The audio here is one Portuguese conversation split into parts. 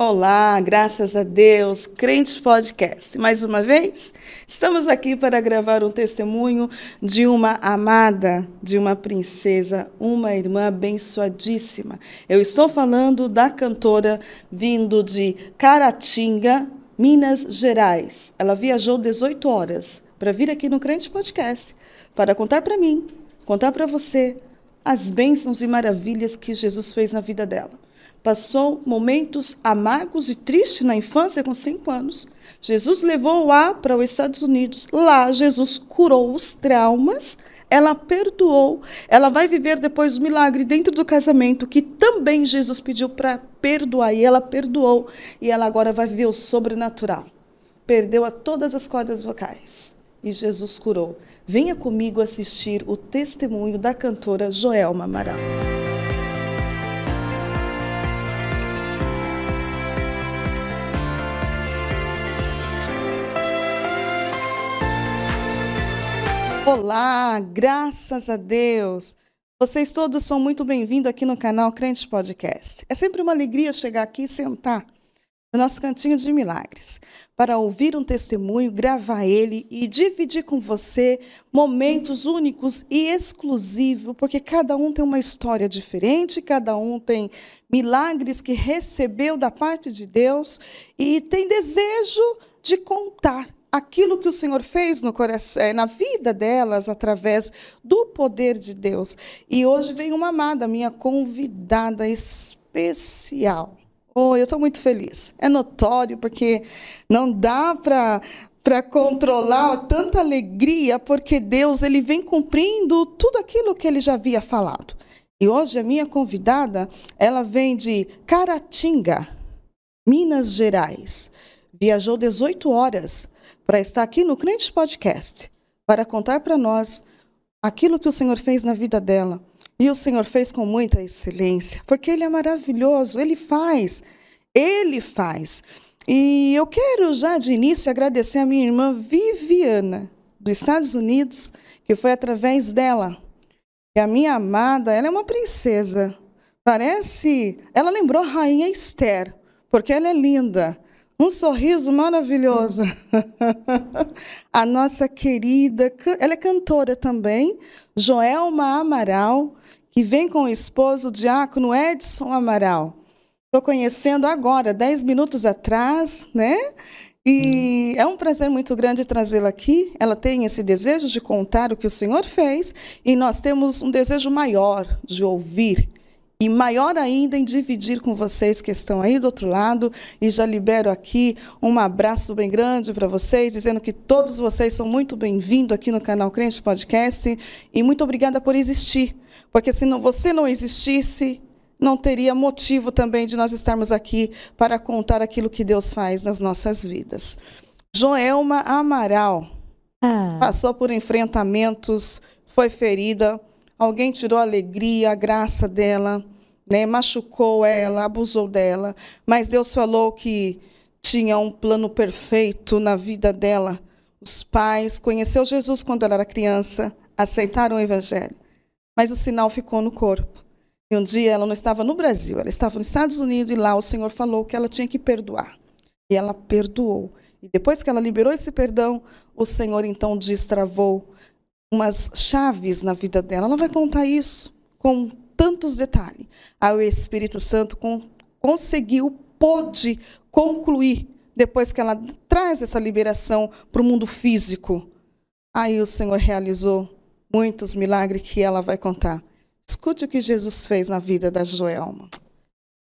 Olá, graças a Deus, Crentes Podcast. Mais uma vez, estamos aqui para gravar um testemunho de uma amada, de uma princesa, uma irmã abençoadíssima. Eu estou falando da cantora vindo de Caratinga, Minas Gerais. Ela viajou 18 horas para vir aqui no Crente Podcast para contar para mim, contar para você as bênçãos e maravilhas que Jesus fez na vida dela. Passou momentos amargos e tristes na infância, com cinco anos. Jesus levou-a para os Estados Unidos. Lá, Jesus curou os traumas, ela perdoou. Ela vai viver depois o milagre dentro do casamento, que também Jesus pediu para perdoar, e ela perdoou. E ela agora vai viver o sobrenatural. Perdeu a todas as cordas vocais. E Jesus curou. Venha comigo assistir o testemunho da cantora Joelma Amaral. Olá, graças a Deus. Vocês todos são muito bem-vindos aqui no canal Crente Podcast. É sempre uma alegria chegar aqui e sentar no nosso cantinho de milagres para ouvir um testemunho, gravar ele e dividir com você momentos únicos e exclusivos, porque cada um tem uma história diferente, cada um tem milagres que recebeu da parte de Deus e tem desejo de contar aquilo que o Senhor fez no coração, eh, na vida delas através do poder de Deus. E hoje vem uma amada, minha convidada especial. Oh, eu estou muito feliz. É notório porque não dá para para controlar tanta alegria, porque Deus ele vem cumprindo tudo aquilo que ele já havia falado. E hoje a minha convidada, ela vem de Caratinga, Minas Gerais. Viajou 18 horas para estar aqui no Crente Podcast, para contar para nós aquilo que o Senhor fez na vida dela. E o Senhor fez com muita excelência, porque Ele é maravilhoso, Ele faz, Ele faz. E eu quero já de início agradecer a minha irmã Viviana, dos Estados Unidos, que foi através dela. E a minha amada, ela é uma princesa. Parece. Ela lembrou a rainha Esther, porque ela é linda um sorriso maravilhoso. a nossa querida, ela é cantora também, Joelma Amaral, que vem com o esposo, o diácono Edson Amaral. Estou conhecendo agora, dez minutos atrás, né? E é um prazer muito grande trazê-la aqui. Ela tem esse desejo de contar o que o Senhor fez e nós temos um desejo maior de ouvir e maior ainda em dividir com vocês que estão aí do outro lado. E já libero aqui um abraço bem grande para vocês, dizendo que todos vocês são muito bem-vindos aqui no canal Crente Podcast e muito obrigada por existir, porque se não, você não existisse, não teria motivo também de nós estarmos aqui para contar aquilo que Deus faz nas nossas vidas. Joelma Amaral ah. passou por enfrentamentos, foi ferida, alguém tirou a alegria, a graça dela, né? machucou ela, abusou dela. Mas Deus falou que tinha um plano perfeito na vida dela. Os pais conheceu Jesus quando ela era criança, aceitaram o evangelho, mas o sinal ficou no corpo. E um dia ela não estava no Brasil, ela estava nos Estados Unidos e lá o Senhor falou que ela tinha que perdoar. E ela perdoou. E depois que ela liberou esse perdão, o Senhor então destravou umas chaves na vida dela. Ela vai contar isso com tantos detalhes. Aí o Espírito Santo conseguiu, pôde concluir, depois que ela traz essa liberação para o mundo físico. Aí o Senhor realizou muitos milagres que ela vai contar. Escute o que Jesus fez na vida da Joelma.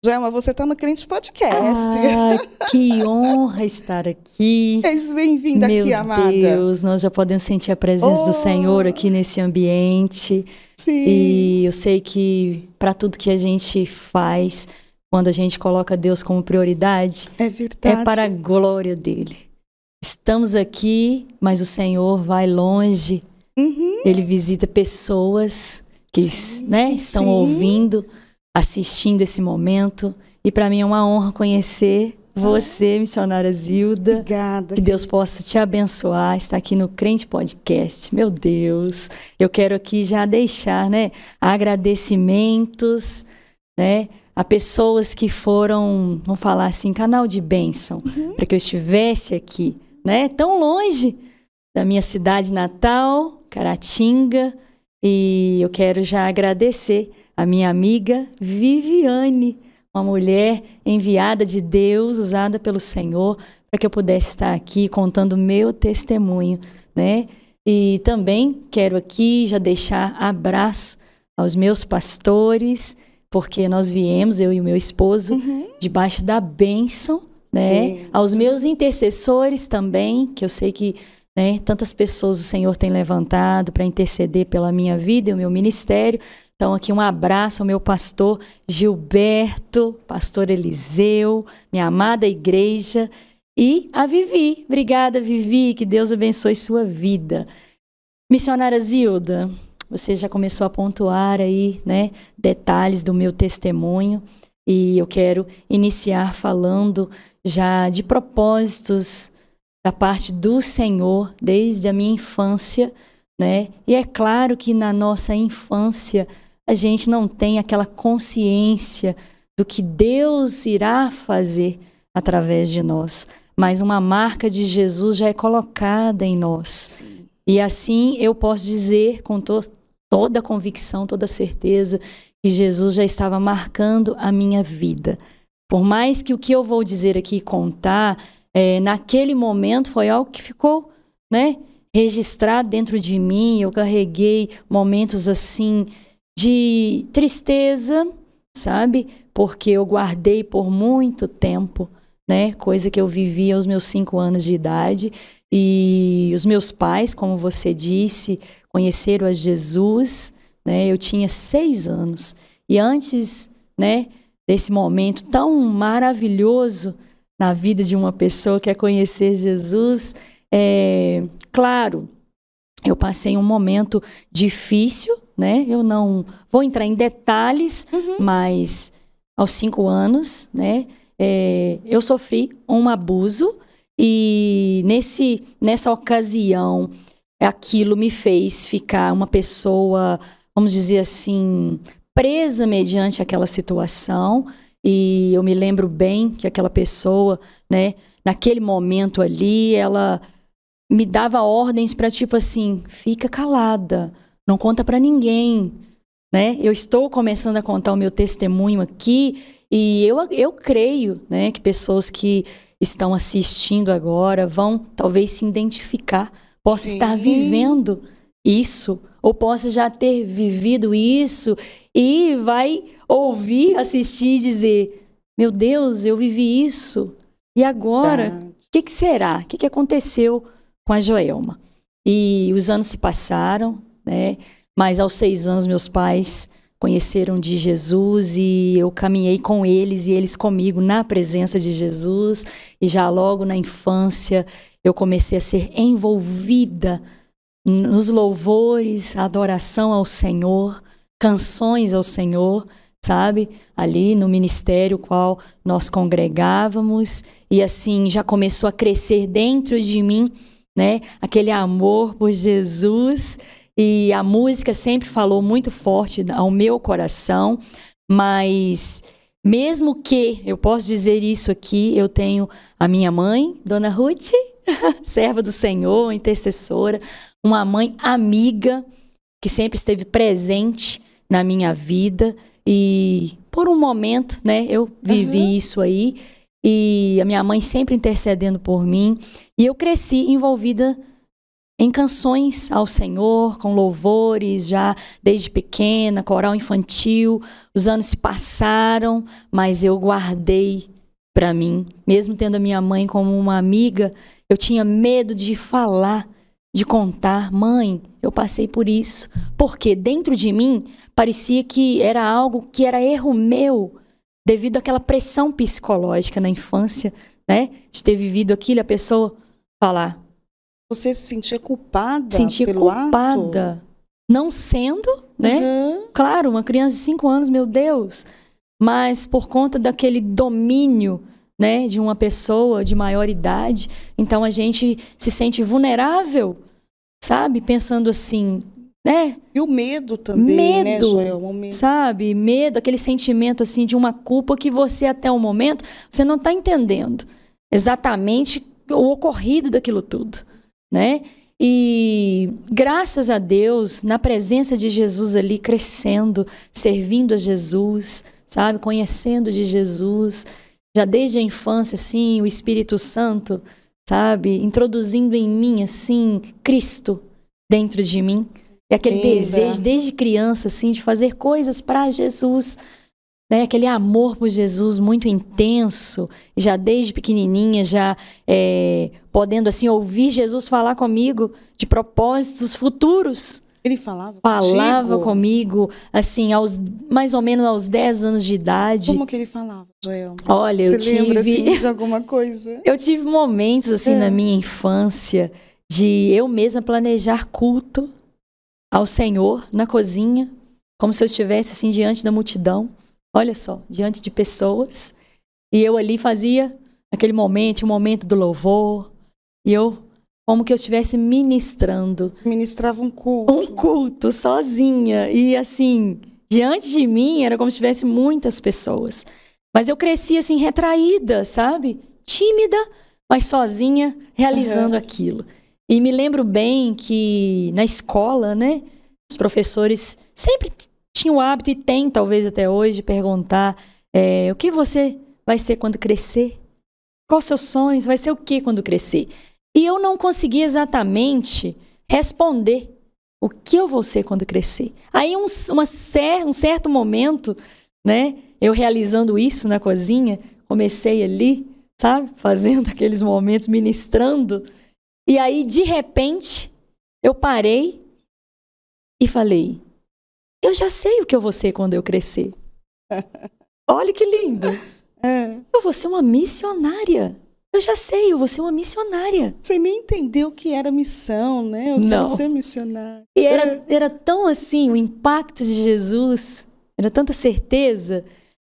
Gema, você está no Crente Podcast. Ah, que honra estar aqui. És bem-vinda aqui, amada. Meu Deus, nós já podemos sentir a presença oh. do Senhor aqui oh. nesse ambiente. Sim. E eu sei que para tudo que a gente faz, quando a gente coloca Deus como prioridade, é, é verdade. é para a glória dele. Estamos aqui, mas o Senhor vai longe. Uhum. Ele visita pessoas que sim, né, estão sim. ouvindo assistindo esse momento. E para mim é uma honra conhecer você, missionária Zilda. Obrigada. Que Deus possa te abençoar, está aqui no Crente Podcast. Meu Deus, eu quero aqui já deixar, né, agradecimentos, né, a pessoas que foram, vamos falar assim, canal de bênção, uhum. para que eu estivesse aqui, né, tão longe da minha cidade natal, Caratinga, e eu quero já agradecer a minha amiga Viviane, uma mulher enviada de Deus, usada pelo Senhor, para que eu pudesse estar aqui contando meu testemunho, né? E também quero aqui já deixar abraço aos meus pastores, porque nós viemos, eu e o meu esposo, uhum. debaixo da bênção, né? Isso. Aos meus intercessores também, que eu sei que né, tantas pessoas o Senhor tem levantado para interceder pela minha vida e o meu ministério, então, aqui um abraço ao meu pastor Gilberto, pastor Eliseu, minha amada igreja e a Vivi. Obrigada, Vivi, que Deus abençoe sua vida. Missionária Zilda, você já começou a pontuar aí, né, detalhes do meu testemunho e eu quero iniciar falando já de propósitos da parte do Senhor desde a minha infância, né? E é claro que na nossa infância a gente não tem aquela consciência do que Deus irá fazer através de nós. Mas uma marca de Jesus já é colocada em nós. Sim. E assim eu posso dizer com to toda a convicção, toda a certeza, que Jesus já estava marcando a minha vida. Por mais que o que eu vou dizer aqui e contar, é, naquele momento foi algo que ficou, né? Registrado dentro de mim, eu carreguei momentos assim de tristeza, sabe? Porque eu guardei por muito tempo, né? Coisa que eu vivi aos meus cinco anos de idade. E os meus pais, como você disse, conheceram a Jesus, né? Eu tinha seis anos. E antes, né, desse momento tão maravilhoso na vida de uma pessoa que é conhecer Jesus, é claro, eu passei um momento difícil, né? Eu não vou entrar em detalhes, uhum. mas aos cinco anos, né? É, eu sofri um abuso e nesse, nessa ocasião aquilo me fez ficar uma pessoa, vamos dizer assim, presa mediante aquela situação. E eu me lembro bem que aquela pessoa, né, naquele momento ali, ela me dava ordens para tipo assim, fica calada, não conta para ninguém, né? Eu estou começando a contar o meu testemunho aqui e eu, eu creio, né, que pessoas que estão assistindo agora vão talvez se identificar, possa Sim. estar vivendo isso ou possa já ter vivido isso e vai ouvir, assistir e dizer: Meu Deus, eu vivi isso. E agora? O que, que, será? O que, que aconteceu com a Joelma? E os anos se passaram, né? Mas aos seis anos, meus pais conheceram de Jesus e eu caminhei com eles e eles comigo na presença de Jesus. E já logo na infância, eu comecei a ser envolvida nos louvores, adoração ao Senhor, canções ao Senhor, sabe? Ali no ministério qual nós congregávamos e assim já começou a crescer dentro de mim, né? Aquele amor por Jesus e a música sempre falou muito forte ao meu coração, mas mesmo que eu posso dizer isso aqui, eu tenho a minha mãe, Dona Ruth, serva do Senhor, intercessora, uma mãe amiga que sempre esteve presente na minha vida e por um momento, né, eu vivi uhum. isso aí e a minha mãe sempre intercedendo por mim e eu cresci envolvida em canções ao Senhor, com louvores já desde pequena, coral infantil. Os anos se passaram, mas eu guardei para mim, mesmo tendo a minha mãe como uma amiga, eu tinha medo de falar, de contar, mãe, eu passei por isso, porque dentro de mim parecia que era algo que era erro meu, devido àquela pressão psicológica na infância, né? De ter vivido aquilo, a pessoa falar, você se sentia culpada? Sentia pelo culpada. Ato? Não sendo, né? Uhum. Claro, uma criança de cinco anos, meu Deus. Mas por conta daquele domínio, né, de uma pessoa de maior idade, então a gente se sente vulnerável, sabe? Pensando assim, né? E o medo também, né, medo, né, Joel? O medo. Sabe? Medo, aquele sentimento assim de uma culpa que você até o momento você não está entendendo exatamente o ocorrido daquilo tudo né? E graças a Deus, na presença de Jesus ali, crescendo, servindo a Jesus, sabe? Conhecendo de Jesus, já desde a infância, assim, o Espírito Santo, sabe? Introduzindo em mim, assim, Cristo dentro de mim. E aquele Eita. desejo, desde criança, assim, de fazer coisas para Jesus, né? Aquele amor por Jesus muito intenso, já desde pequenininha, já é, podendo assim ouvir Jesus falar comigo de propósitos futuros. Ele falava Falava contigo? comigo, assim, aos, mais ou menos aos 10 anos de idade. Como que ele falava, Joel? Olha, Você eu tive... Lembra, assim, de alguma coisa? Eu tive momentos, assim, é. na minha infância, de eu mesma planejar culto ao Senhor na cozinha, como se eu estivesse, assim, diante da multidão. Olha só, diante de pessoas. E eu ali fazia aquele momento, o momento do louvor. E eu, como que eu estivesse ministrando. Ministrava um culto. Um culto, sozinha. E assim, diante de mim era como se tivesse muitas pessoas. Mas eu cresci assim, retraída, sabe? Tímida, mas sozinha, realizando uhum. aquilo. E me lembro bem que na escola, né? Os professores sempre tinha o hábito e tem talvez até hoje de perguntar é, o que você vai ser quando crescer? Quais seus sonhos? Vai ser o que quando crescer? E eu não consegui exatamente responder o que eu vou ser quando crescer. Aí um, uma cer um certo momento, né, eu realizando isso na cozinha, comecei ali, sabe, fazendo aqueles momentos, ministrando. E aí de repente eu parei e falei: eu já sei o que eu vou ser quando eu crescer. Olha que lindo! É. Eu vou ser uma missionária. Eu já sei, eu vou ser uma missionária. Você nem entendeu o que era missão, né? Eu Não. quero ser missionária. E era, é. era tão assim, o impacto de Jesus, era tanta certeza,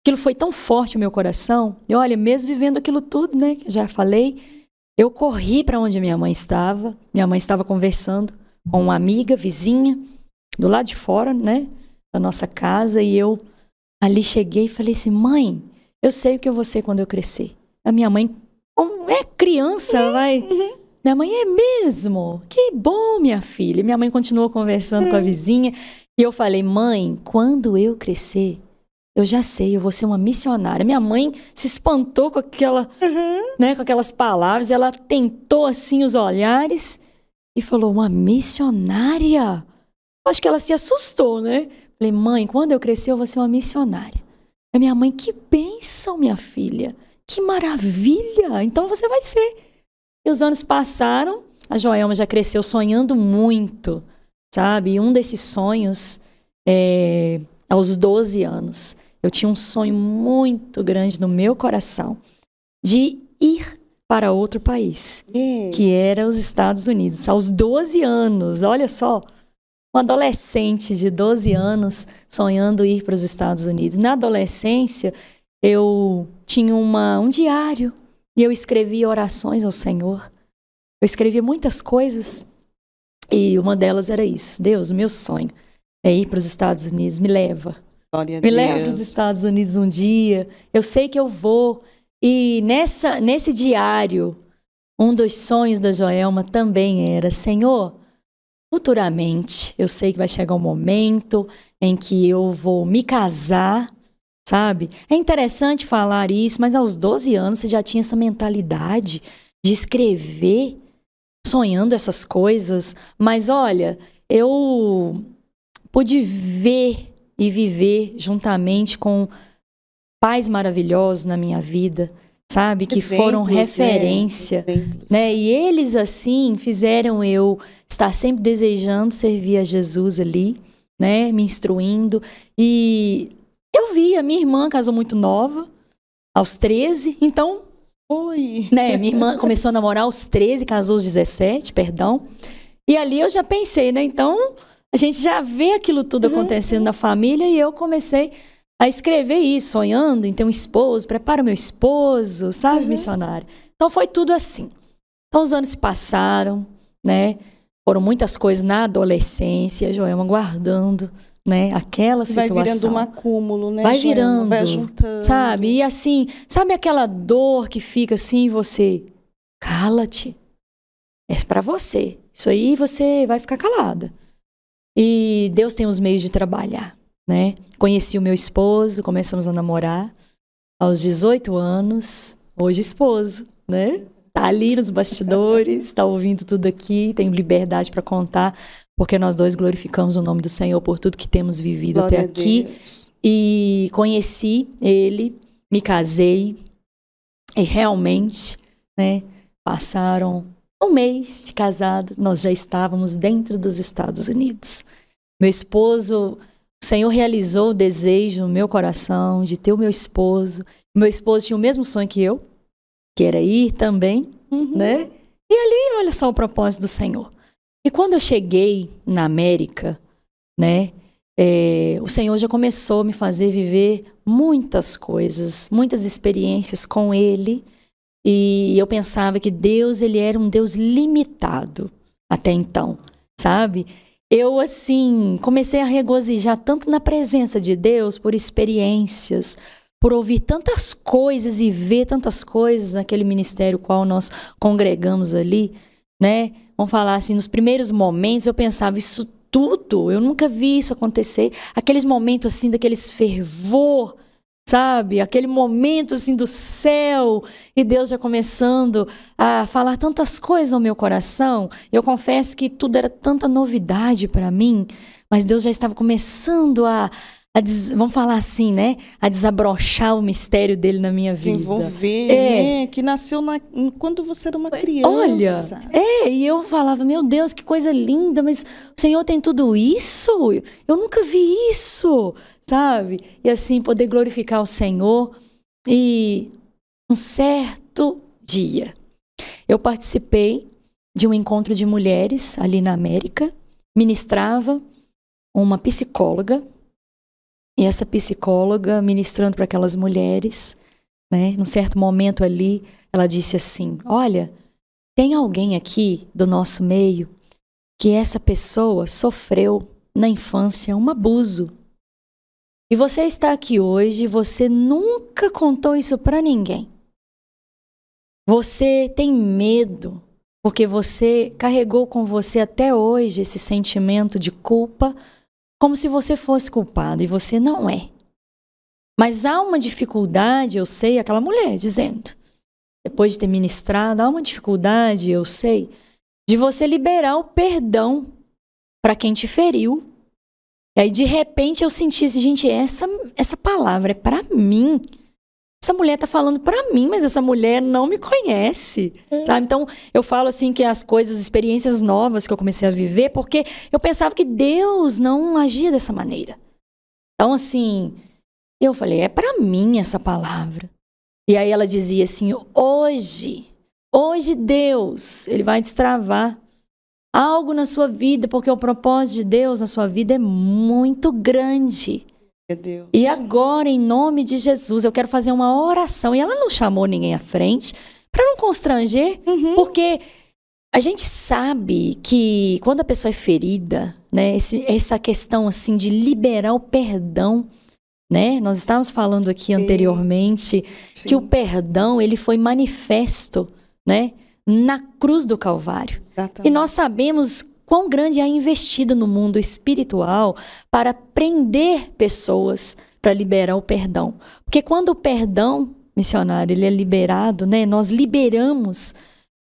aquilo foi tão forte no meu coração. E olha, mesmo vivendo aquilo tudo, né, que eu já falei, eu corri para onde minha mãe estava. Minha mãe estava conversando com uma amiga, vizinha do lado de fora, né, da nossa casa, e eu ali cheguei e falei assim: "Mãe, eu sei o que eu vou ser quando eu crescer". A minha mãe é criança, uhum, vai. Uhum. Minha mãe é mesmo. Que bom, minha filha. Minha mãe continuou conversando uhum. com a uhum. vizinha e eu falei: "Mãe, quando eu crescer, eu já sei, eu vou ser uma missionária. Minha mãe se espantou com aquela, uhum. né, com aquelas palavras, ela tentou assim os olhares e falou: "Uma missionária?" Acho que ela se assustou, né? Falei, mãe, quando eu crescer eu vou ser uma missionária. Aí minha mãe, que bênção, minha filha. Que maravilha! Então você vai ser. E os anos passaram, a Joelma já cresceu sonhando muito, sabe? E um desses sonhos, é, aos 12 anos, eu tinha um sonho muito grande no meu coração de ir para outro país, hum. que era os Estados Unidos, aos 12 anos, olha só um adolescente de 12 anos sonhando ir para os Estados Unidos. Na adolescência, eu tinha uma, um diário e eu escrevia orações ao Senhor. Eu escrevia muitas coisas e uma delas era isso: Deus, meu sonho é ir para os Estados Unidos, me leva. Glória me leva para os Estados Unidos um dia. Eu sei que eu vou. E nessa, nesse diário, um dos sonhos da Joelma também era: Senhor, futuramente eu sei que vai chegar um momento em que eu vou me casar, sabe? É interessante falar isso, mas aos 12 anos você já tinha essa mentalidade de escrever sonhando essas coisas, mas olha, eu pude ver e viver juntamente com pais maravilhosos na minha vida sabe? Que exemplos, foram né? referência. Né? né? E eles, assim, fizeram eu estar sempre desejando servir a Jesus ali, né? Me instruindo. E eu via, minha irmã casou muito nova, aos 13, então. Oi! Né? Minha irmã começou a namorar aos 13, casou aos 17, perdão. E ali eu já pensei, né? Então, a gente já vê aquilo tudo uhum. acontecendo uhum. na família e eu comecei a escrever isso, sonhando em ter um esposo, prepara meu esposo, sabe, uhum. missionário? Então foi tudo assim. Então os anos se passaram, né? Foram muitas coisas na adolescência, Joelma guardando, né, aquela situação. Vai virando um acúmulo, né? Vai Joelma? virando, vai juntando. Sabe? E assim, sabe aquela dor que fica assim, você cala-te. É para você. Isso aí você vai ficar calada. E Deus tem os meios de trabalhar né? Conheci o meu esposo, começamos a namorar aos 18 anos, hoje esposo, né? Tá ali nos bastidores, está ouvindo tudo aqui, tenho liberdade para contar, porque nós dois glorificamos o nome do Senhor por tudo que temos vivido Glória até aqui. E conheci ele, me casei e realmente, né, passaram um mês de casado, nós já estávamos dentro dos Estados Unidos. Meu esposo o Senhor realizou o desejo no meu coração de ter o meu esposo. meu esposo tinha o mesmo sonho que eu, que era ir também, uhum. né? E ali, olha só o propósito do Senhor. E quando eu cheguei na América, né? É, o Senhor já começou a me fazer viver muitas coisas, muitas experiências com Ele. E eu pensava que Deus, Ele era um Deus limitado até então, sabe? eu assim comecei a regozijar tanto na presença de Deus por experiências, por ouvir tantas coisas e ver tantas coisas naquele ministério qual nós congregamos ali, né? Vamos falar assim, nos primeiros momentos eu pensava isso tudo, eu nunca vi isso acontecer, aqueles momentos assim daqueles fervor, sabe? Aquele momento assim do céu e Deus já começando a falar tantas coisas ao meu coração. Eu confesso que tudo era tanta novidade para mim, mas Deus já estava começando a, a des, vamos falar assim, né? A desabrochar o mistério dele na minha vida. Desenvolver, é. né? Que nasceu na, quando você era uma criança. Olha, é, e eu falava, meu Deus, que coisa linda, mas o Senhor tem tudo isso? Eu nunca vi isso sabe? E assim poder glorificar o Senhor. E um certo dia, eu participei de um encontro de mulheres ali na América, ministrava uma psicóloga, e essa psicóloga ministrando para aquelas mulheres, né, num certo momento ali, ela disse assim: Olha, tem alguém aqui do nosso meio que essa pessoa sofreu na infância um abuso e você está aqui hoje, e você nunca contou isso para ninguém. Você tem medo, porque você carregou com você até hoje esse sentimento de culpa, como se você fosse culpado e você não é. Mas há uma dificuldade, eu sei, aquela mulher dizendo, depois de ter ministrado, há uma dificuldade, eu sei, de você liberar o perdão para quem te feriu, e aí, de repente, eu senti assim, gente, essa, essa palavra é para mim. Essa mulher tá falando para mim, mas essa mulher não me conhece, é. sabe? Então, eu falo assim que as coisas, experiências novas que eu comecei a viver, porque eu pensava que Deus não agia dessa maneira. Então, assim, eu falei, é para mim essa palavra. E aí ela dizia assim: hoje, hoje Deus, ele vai destravar algo na sua vida, porque o propósito de Deus na sua vida é muito grande. E agora, em nome de Jesus, eu quero fazer uma oração. E ela não chamou ninguém à frente para não constranger, uhum. porque a gente sabe que quando a pessoa é ferida, né, esse, essa questão assim de liberar o perdão, né? Nós estávamos falando aqui Sim. anteriormente Sim. que o perdão ele foi manifesto, né? na cruz do Calvário. Exatamente. E nós sabemos quão grande é a investida no mundo espiritual para prender pessoas para liberar o perdão. Porque quando o perdão, missionário, ele é liberado, né? Nós liberamos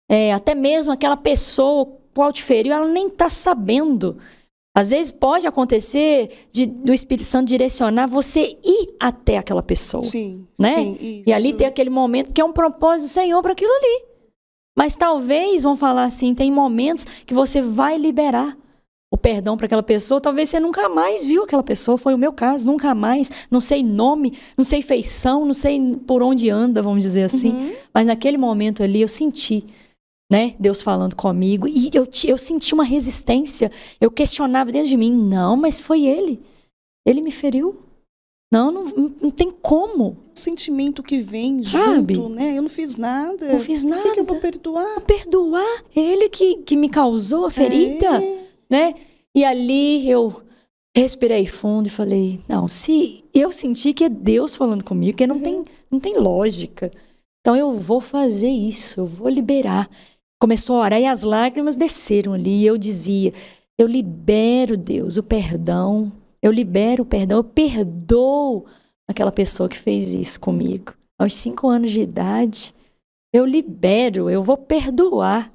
é, até mesmo aquela pessoa qual te feriu, ela nem está sabendo. Às vezes pode acontecer de, do Espírito Santo direcionar você ir até aquela pessoa. Sim. Né? Sim, e ali ter aquele momento que é um propósito do Senhor para aquilo ali. Mas talvez vão falar assim: tem momentos que você vai liberar o perdão para aquela pessoa, talvez você nunca mais viu aquela pessoa, foi o meu caso, nunca mais, não sei nome, não sei feição, não sei por onde anda, vamos dizer assim, uhum. mas naquele momento ali eu senti, né, Deus falando comigo, e eu, eu senti uma resistência, eu questionava dentro de mim, não, mas foi ele, ele me feriu, não, não, não tem como. O sentimento que vem Sabe? junto, né? Eu não fiz nada. Não fiz nada. Por que, que eu vou perdoar? Vou perdoar? É ele que, que me causou a ferida, é. né? E ali eu respirei fundo e falei, não, se eu sentir que é Deus falando comigo, que não, uhum. tem, não tem lógica. Então eu vou fazer isso, eu vou liberar. Começou a orar e as lágrimas desceram ali. E eu dizia, eu libero Deus, o perdão, eu libero o perdão, eu perdoo aquela pessoa que fez isso comigo. Aos cinco anos de idade, eu libero, eu vou perdoar,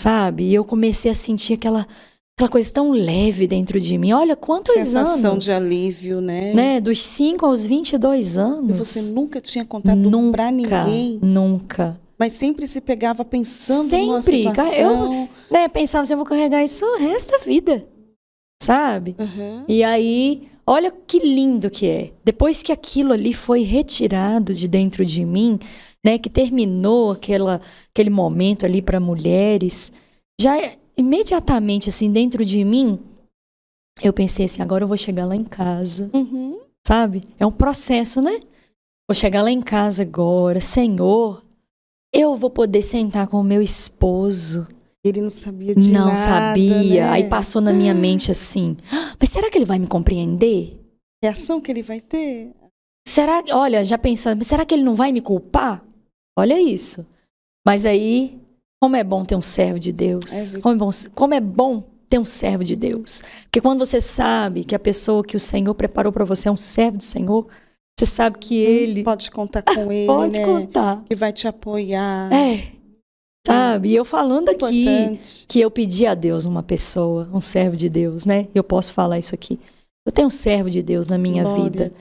sabe? E eu comecei a sentir aquela aquela coisa tão leve dentro de mim. Olha quantos Sensação anos. Sensação de alívio, né? né? Dos cinco aos 22 anos. E você nunca tinha contado nunca, pra ninguém? Nunca. Mas sempre se pegava pensando sempre. numa situação. Eu né, pensava assim, eu vou carregar isso o resto da vida sabe? Uhum. E aí, olha que lindo que é. Depois que aquilo ali foi retirado de dentro de mim, né, que terminou aquela, aquele momento ali para mulheres, já é imediatamente assim dentro de mim, eu pensei assim, agora eu vou chegar lá em casa. Uhum. Sabe? É um processo, né? Vou chegar lá em casa agora, Senhor, eu vou poder sentar com o meu esposo ele não sabia de não nada. Não sabia. Né? Aí passou na minha mente assim: ah, mas será que ele vai me compreender? reação que ele vai ter? Será, olha, já pensando, será que ele não vai me culpar? Olha isso. Mas aí, como é bom ter um servo de Deus. É como, é bom, como é bom ter um servo de Deus. Porque quando você sabe que a pessoa que o Senhor preparou para você é um servo do Senhor, você sabe que hum, ele. Pode contar com ele. Pode né? contar. Que vai te apoiar. É. Tá. Sabe? E eu falando aqui que eu pedi a Deus uma pessoa, um servo de Deus, né? Eu posso falar isso aqui. Eu tenho um servo de Deus na minha Glória. vida,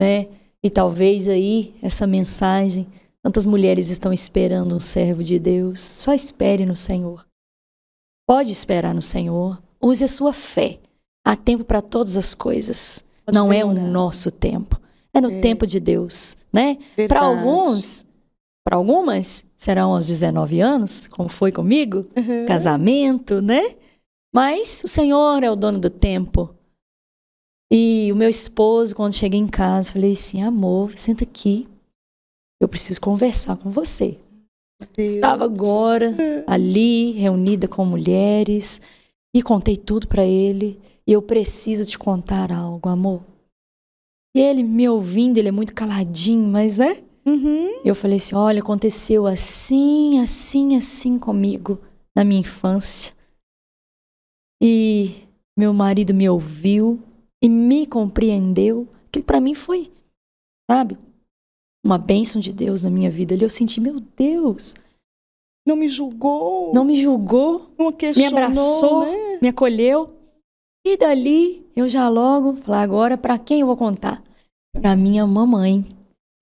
né? E talvez aí essa mensagem, tantas mulheres estão esperando um servo de Deus. Só espere no Senhor. Pode esperar no Senhor. Use a sua fé. Há tempo para todas as coisas. Pode Não é o nosso tempo. É no é. tempo de Deus, né? Para alguns para algumas serão aos 19 anos, como foi comigo, uhum. casamento, né? Mas o Senhor é o dono do tempo. E o meu esposo, quando cheguei em casa, falei assim: amor, senta aqui, eu preciso conversar com você. Deus. Estava agora uhum. ali, reunida com mulheres, e contei tudo para ele. E eu preciso te contar algo, amor. E ele me ouvindo, ele é muito caladinho, mas né? Uhum. Eu falei assim: olha, aconteceu assim, assim, assim comigo na minha infância. E meu marido me ouviu e me compreendeu. Que para mim foi, sabe, uma bênção de Deus na minha vida. Ali eu senti: meu Deus. Não me julgou. Não me julgou. Não me abraçou, né? me acolheu. E dali eu já logo falei: agora para quem eu vou contar? Para minha mamãe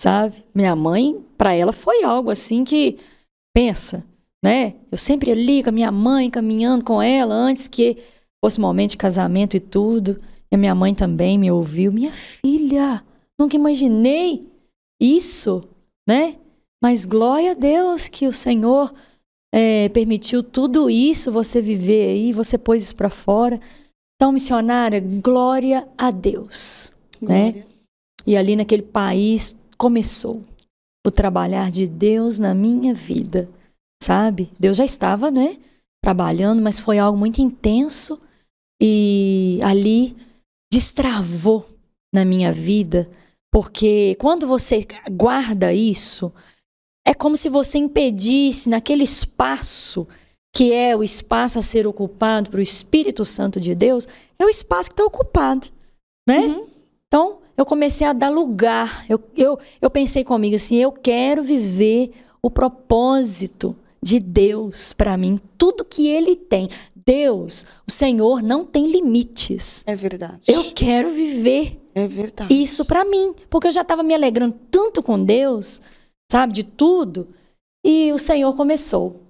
sabe? Minha mãe, para ela foi algo assim que pensa, né? Eu sempre ali com a minha mãe, caminhando com ela antes que fosse momento de casamento e tudo. E a minha mãe também me ouviu, minha filha, nunca imaginei isso, né? Mas glória a Deus que o Senhor é, permitiu tudo isso você viver aí, você pôs isso para fora. Então, missionária, glória a Deus, né? glória. né? E ali naquele país começou o trabalhar de Deus na minha vida, sabe? Deus já estava, né, trabalhando, mas foi algo muito intenso e ali destravou na minha vida, porque quando você guarda isso, é como se você impedisse naquele espaço que é o espaço a ser ocupado para o Espírito Santo de Deus, é o espaço que está ocupado, né? Uhum. Então, eu comecei a dar lugar. Eu, eu, eu pensei comigo assim: eu quero viver o propósito de Deus para mim, tudo que Ele tem. Deus, o Senhor não tem limites. É verdade. Eu quero viver é verdade. isso para mim, porque eu já estava me alegrando tanto com Deus, sabe, de tudo. E o Senhor começou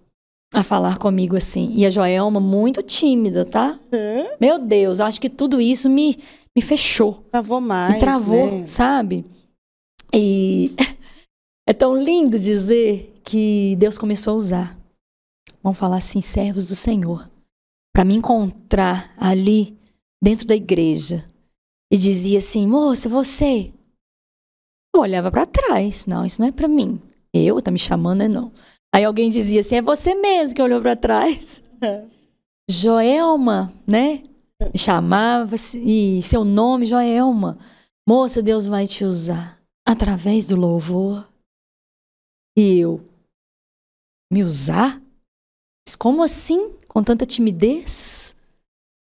a falar comigo assim. E a Joelma, muito tímida, tá? É? Meu Deus, eu acho que tudo isso me me fechou. Travou mais. Me travou, né? sabe? E é tão lindo dizer que Deus começou a usar. Vamos falar assim, servos do Senhor, para me encontrar ali dentro da igreja. E dizia assim: "Moça, você". Eu olhava para trás, não, isso não é para mim. Eu tá me chamando é não. Aí alguém dizia assim: "É você mesmo que olhou para trás". Joelma, né? chamava e seu nome, Joelma. Moça, Deus vai te usar através do louvor. E eu, me usar? Mas como assim? Com tanta timidez?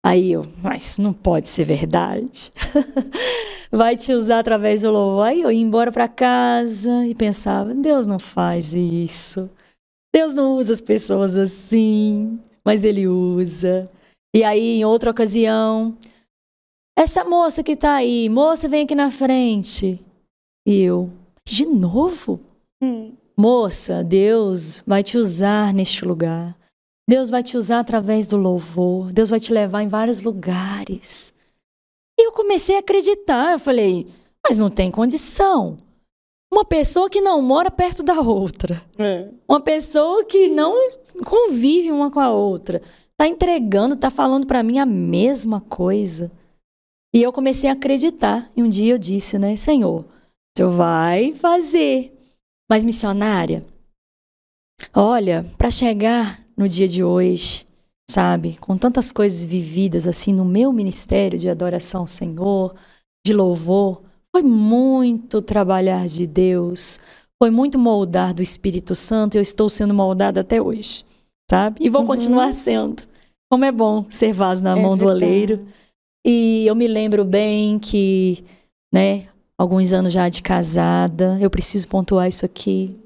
Aí eu, mas não pode ser verdade. vai te usar através do louvor. Aí eu ia embora para casa e pensava: Deus não faz isso. Deus não usa as pessoas assim, mas Ele usa. E aí, em outra ocasião, essa moça que tá aí, moça, vem aqui na frente. E eu, de novo? Hum. Moça, Deus vai te usar neste lugar. Deus vai te usar através do louvor. Deus vai te levar em vários lugares. E eu comecei a acreditar. Eu falei, mas não tem condição. Uma pessoa que não mora perto da outra. É. Uma pessoa que não convive uma com a outra tá entregando, tá falando para mim a mesma coisa. E eu comecei a acreditar. E um dia eu disse, né, Senhor, tu vai fazer. Mas missionária, olha, para chegar no dia de hoje, sabe, com tantas coisas vividas assim no meu ministério de adoração ao Senhor, de louvor, foi muito trabalhar de Deus, foi muito moldar do Espírito Santo e eu estou sendo moldada até hoje sabe? E vão uhum. continuar sendo. Como é bom ser vaso na é mão do oleiro. E eu me lembro bem que, né, alguns anos já de casada, eu preciso pontuar isso aqui.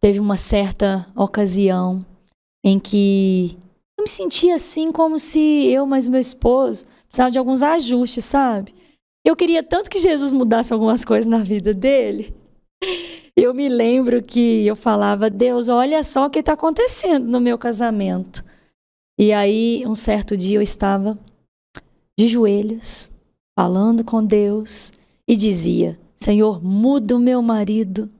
Teve uma certa ocasião em que eu me sentia assim como se eu mais meu esposo precisava de alguns ajustes, sabe? Eu queria tanto que Jesus mudasse algumas coisas na vida dele, eu me lembro que eu falava, Deus, olha só o que está acontecendo no meu casamento. E aí, um certo dia, eu estava de joelhos, falando com Deus, e dizia: Senhor, muda o meu marido.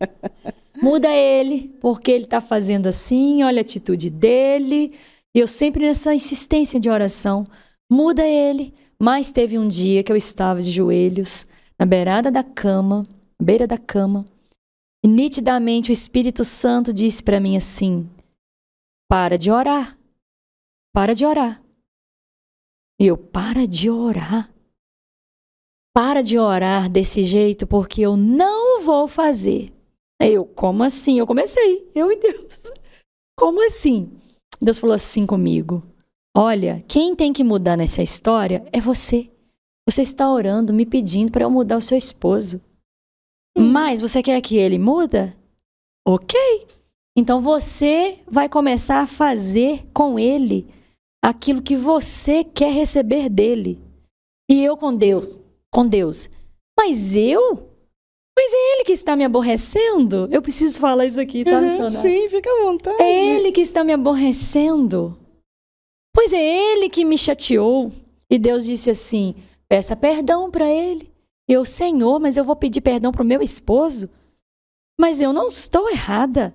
Muda ele, porque ele está fazendo assim, olha a atitude dele. E eu sempre nessa insistência de oração: muda ele. Mas teve um dia que eu estava de joelhos, na beirada da cama, beira da cama, e nitidamente o Espírito Santo disse para mim assim: para de orar, para de orar. E eu, para de orar. Para de orar desse jeito, porque eu não vou fazer. Eu, como assim? Eu comecei, eu e Deus. Como assim? Deus falou assim comigo: Olha, quem tem que mudar nessa história é você. Você está orando, me pedindo para eu mudar o seu esposo. Hum. Mas você quer que ele muda? Ok. Então você vai começar a fazer com ele aquilo que você quer receber dele. E eu com Deus, com Deus. Mas eu? Mas é ele que está me aborrecendo? Eu preciso falar isso aqui, tá, uhum, Sim, fica à vontade. É ele que está me aborrecendo. Pois é ele que me chateou. E Deus disse assim: Peça perdão para ele. Eu, Senhor, mas eu vou pedir perdão para o meu esposo? Mas eu não estou errada.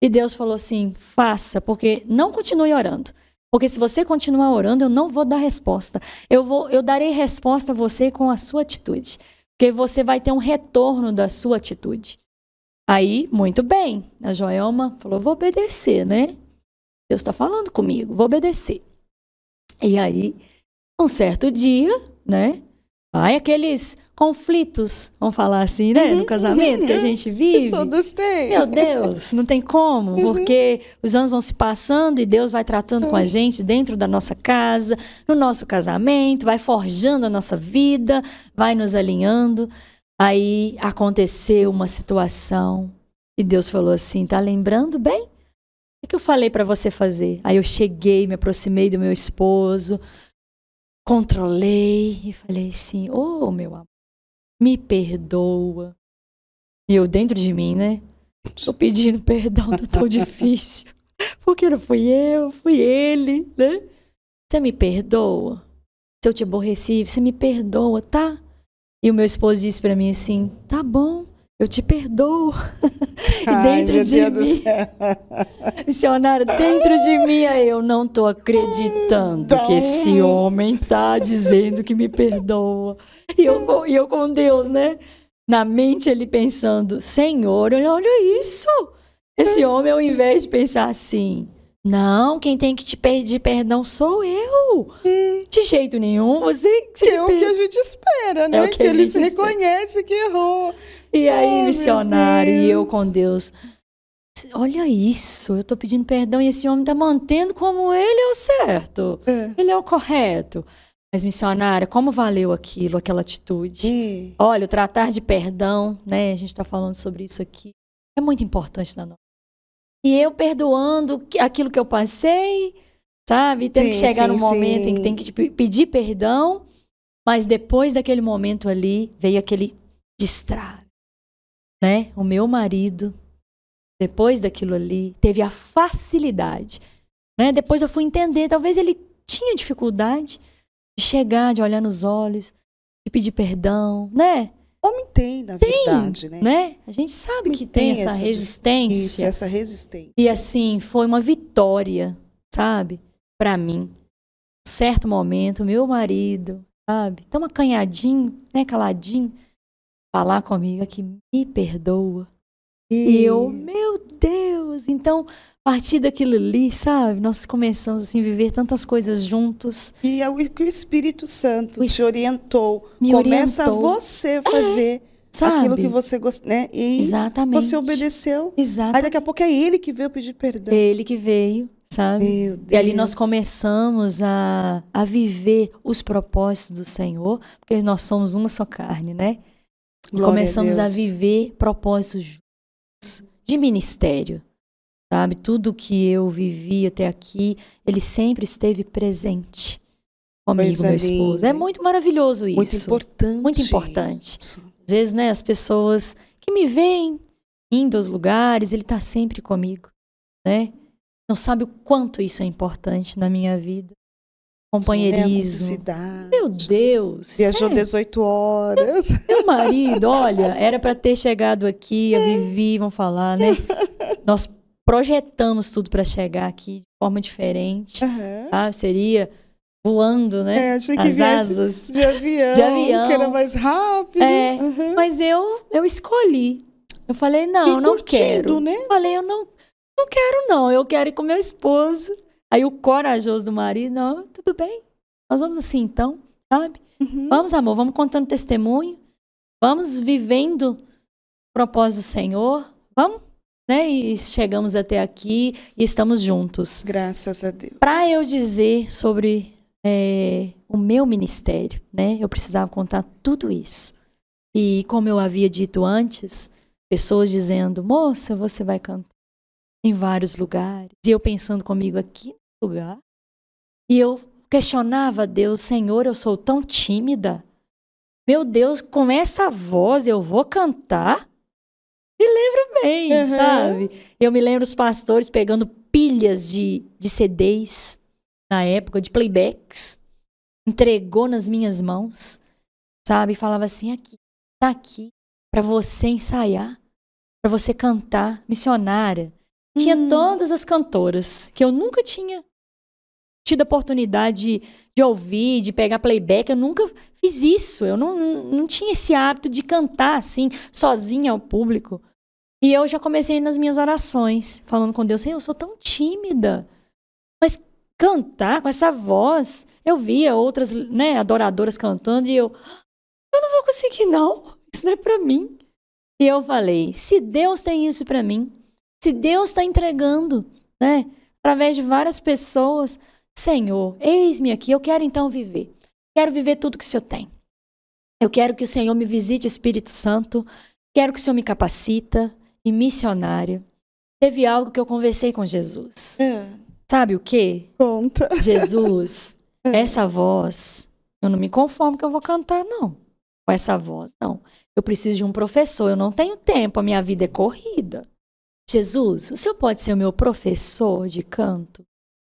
E Deus falou assim: faça, porque não continue orando. Porque se você continuar orando, eu não vou dar resposta. Eu, vou, eu darei resposta a você com a sua atitude. Porque você vai ter um retorno da sua atitude. Aí, muito bem. A Joelma falou: vou obedecer, né? Deus está falando comigo, vou obedecer. E aí, um certo dia, né? Vai aqueles conflitos, vamos falar assim, né? no uhum, casamento que a uhum, gente vive. Que todos têm. Meu Deus, não tem como, uhum. porque os anos vão se passando e Deus vai tratando com a gente dentro da nossa casa, no nosso casamento, vai forjando a nossa vida, vai nos alinhando. Aí aconteceu uma situação e Deus falou assim: tá lembrando bem? O que eu falei para você fazer? Aí eu cheguei, me aproximei do meu esposo, controlei e falei assim: "Oh, meu amor, me perdoa". E eu dentro de mim, né? Tô pedindo perdão, tá tão difícil. Porque não fui eu, fui ele, né? Você me perdoa? Se eu te aborreci, você me perdoa, tá? E o meu esposo disse para mim assim: "Tá bom" eu te perdoo. e dentro Ai, de mim, missionário, dentro de mim, eu não estou acreditando que então. esse homem está dizendo que me perdoa. E eu, e eu com Deus, né? Na mente ele pensando, Senhor, olha isso. Esse homem, ao invés de pensar assim, não, quem tem que te pedir perdão sou eu. De jeito nenhum, você. que é o que a gente espera, é né? É que, que ele se reconhece que errou. E aí, oh, missionário, e eu com Deus. Olha isso, eu estou pedindo perdão e esse homem está mantendo como ele é o certo. É. Ele é o correto. Mas, missionária, como valeu aquilo, aquela atitude? É. Olha, o tratar de perdão, né? A gente está falando sobre isso aqui. É muito importante na nossa. E eu perdoando aquilo que eu passei, sabe? Tem que chegar sim, num momento sim. em que tem que pedir perdão, mas depois daquele momento ali veio aquele destrave né? O meu marido, depois daquilo ali, teve a facilidade, né? Depois eu fui entender, talvez ele tinha dificuldade de chegar, de olhar nos olhos, de pedir perdão, né? Homem tem, na tem, verdade, né? né? A gente sabe Homem que tem, tem essa, essa, resistência. Isso, essa resistência. E assim, foi uma vitória, sabe? Para mim. certo momento, meu marido, sabe? Tão acanhadinho, né? Caladinho falar comigo que me perdoa. E, e eu, meu Deus! Então, a partir daquilo ali, sabe? Nós começamos assim a viver tantas coisas juntos. E é o que o Espírito Santo o es... te orientou. Me Começa orientou. você é, fazer é, aquilo que você gosta, né? E Exatamente. Você obedeceu. Exatamente. Aí daqui a pouco é ele que veio pedir perdão. Ele que veio, sabe? E ali nós começamos a, a viver os propósitos do Senhor, porque nós somos uma só carne, né? começamos a, a, viver propósitos de ministério. Sabe, tudo que eu vivi até aqui, ele sempre esteve presente comigo, é, meu esposo. É muito maravilhoso isso. Muito importante. Muito importante. Isso. Às vezes, né, as pessoas que me veem indo aos lugares, ele está sempre comigo, né? Não sabe o quanto isso é importante na minha vida companheirismo. Meu é Deus. Viajou sério? 18 horas. Meu marido, olha, era para ter chegado aqui, a é. Vivi, vão falar, né? Nós projetamos tudo para chegar aqui de forma diferente. Uhum. Seria voando, né? É, achei que As asas. De avião, de avião. Que era mais rápido. É, uhum. mas eu, eu escolhi. Eu falei, não, e não curtindo, quero. Né? Falei, eu não, não quero, não. Eu quero ir com meu esposo. Aí o corajoso do marido, não, tudo bem, nós vamos assim então, sabe? Uhum. Vamos, amor, vamos contando testemunho, vamos vivendo o propósito do Senhor, vamos, né? E chegamos até aqui e estamos juntos. Graças a Deus. Para eu dizer sobre é, o meu ministério, né? Eu precisava contar tudo isso. E como eu havia dito antes, pessoas dizendo, moça, você vai cantar em vários lugares. E eu pensando comigo aqui, lugar. E eu questionava Deus, Senhor, eu sou tão tímida. Meu Deus, com essa voz eu vou cantar? Me lembro bem, uhum. sabe? Eu me lembro os pastores pegando pilhas de, de CDs na época, de playbacks, entregou nas minhas mãos, sabe? Falava assim: aqui, tá aqui, para você ensaiar, para você cantar, missionária. Tinha hum. todas as cantoras que eu nunca tinha tido a oportunidade de ouvir, de pegar playback. Eu nunca fiz isso. Eu não, não tinha esse hábito de cantar assim, sozinha ao público. E eu já comecei nas minhas orações, falando com Deus: eu sou tão tímida. Mas cantar com essa voz. Eu via outras né, adoradoras cantando e eu. Eu não vou conseguir, não. Isso não é para mim. E eu falei: se Deus tem isso para mim, se Deus está entregando, né? Através de várias pessoas, Senhor, eis-me aqui, eu quero então viver. Quero viver tudo que o Senhor tem. Eu quero que o Senhor me visite, Espírito Santo. Quero que o Senhor me capacita e missionário. Teve algo que eu conversei com Jesus. É. Sabe o quê? Conta. Jesus, é. essa voz, eu não me conformo que eu vou cantar, não. Com essa voz, não. Eu preciso de um professor, eu não tenho tempo, a minha vida é corrida. Jesus, o senhor pode ser o meu professor de canto?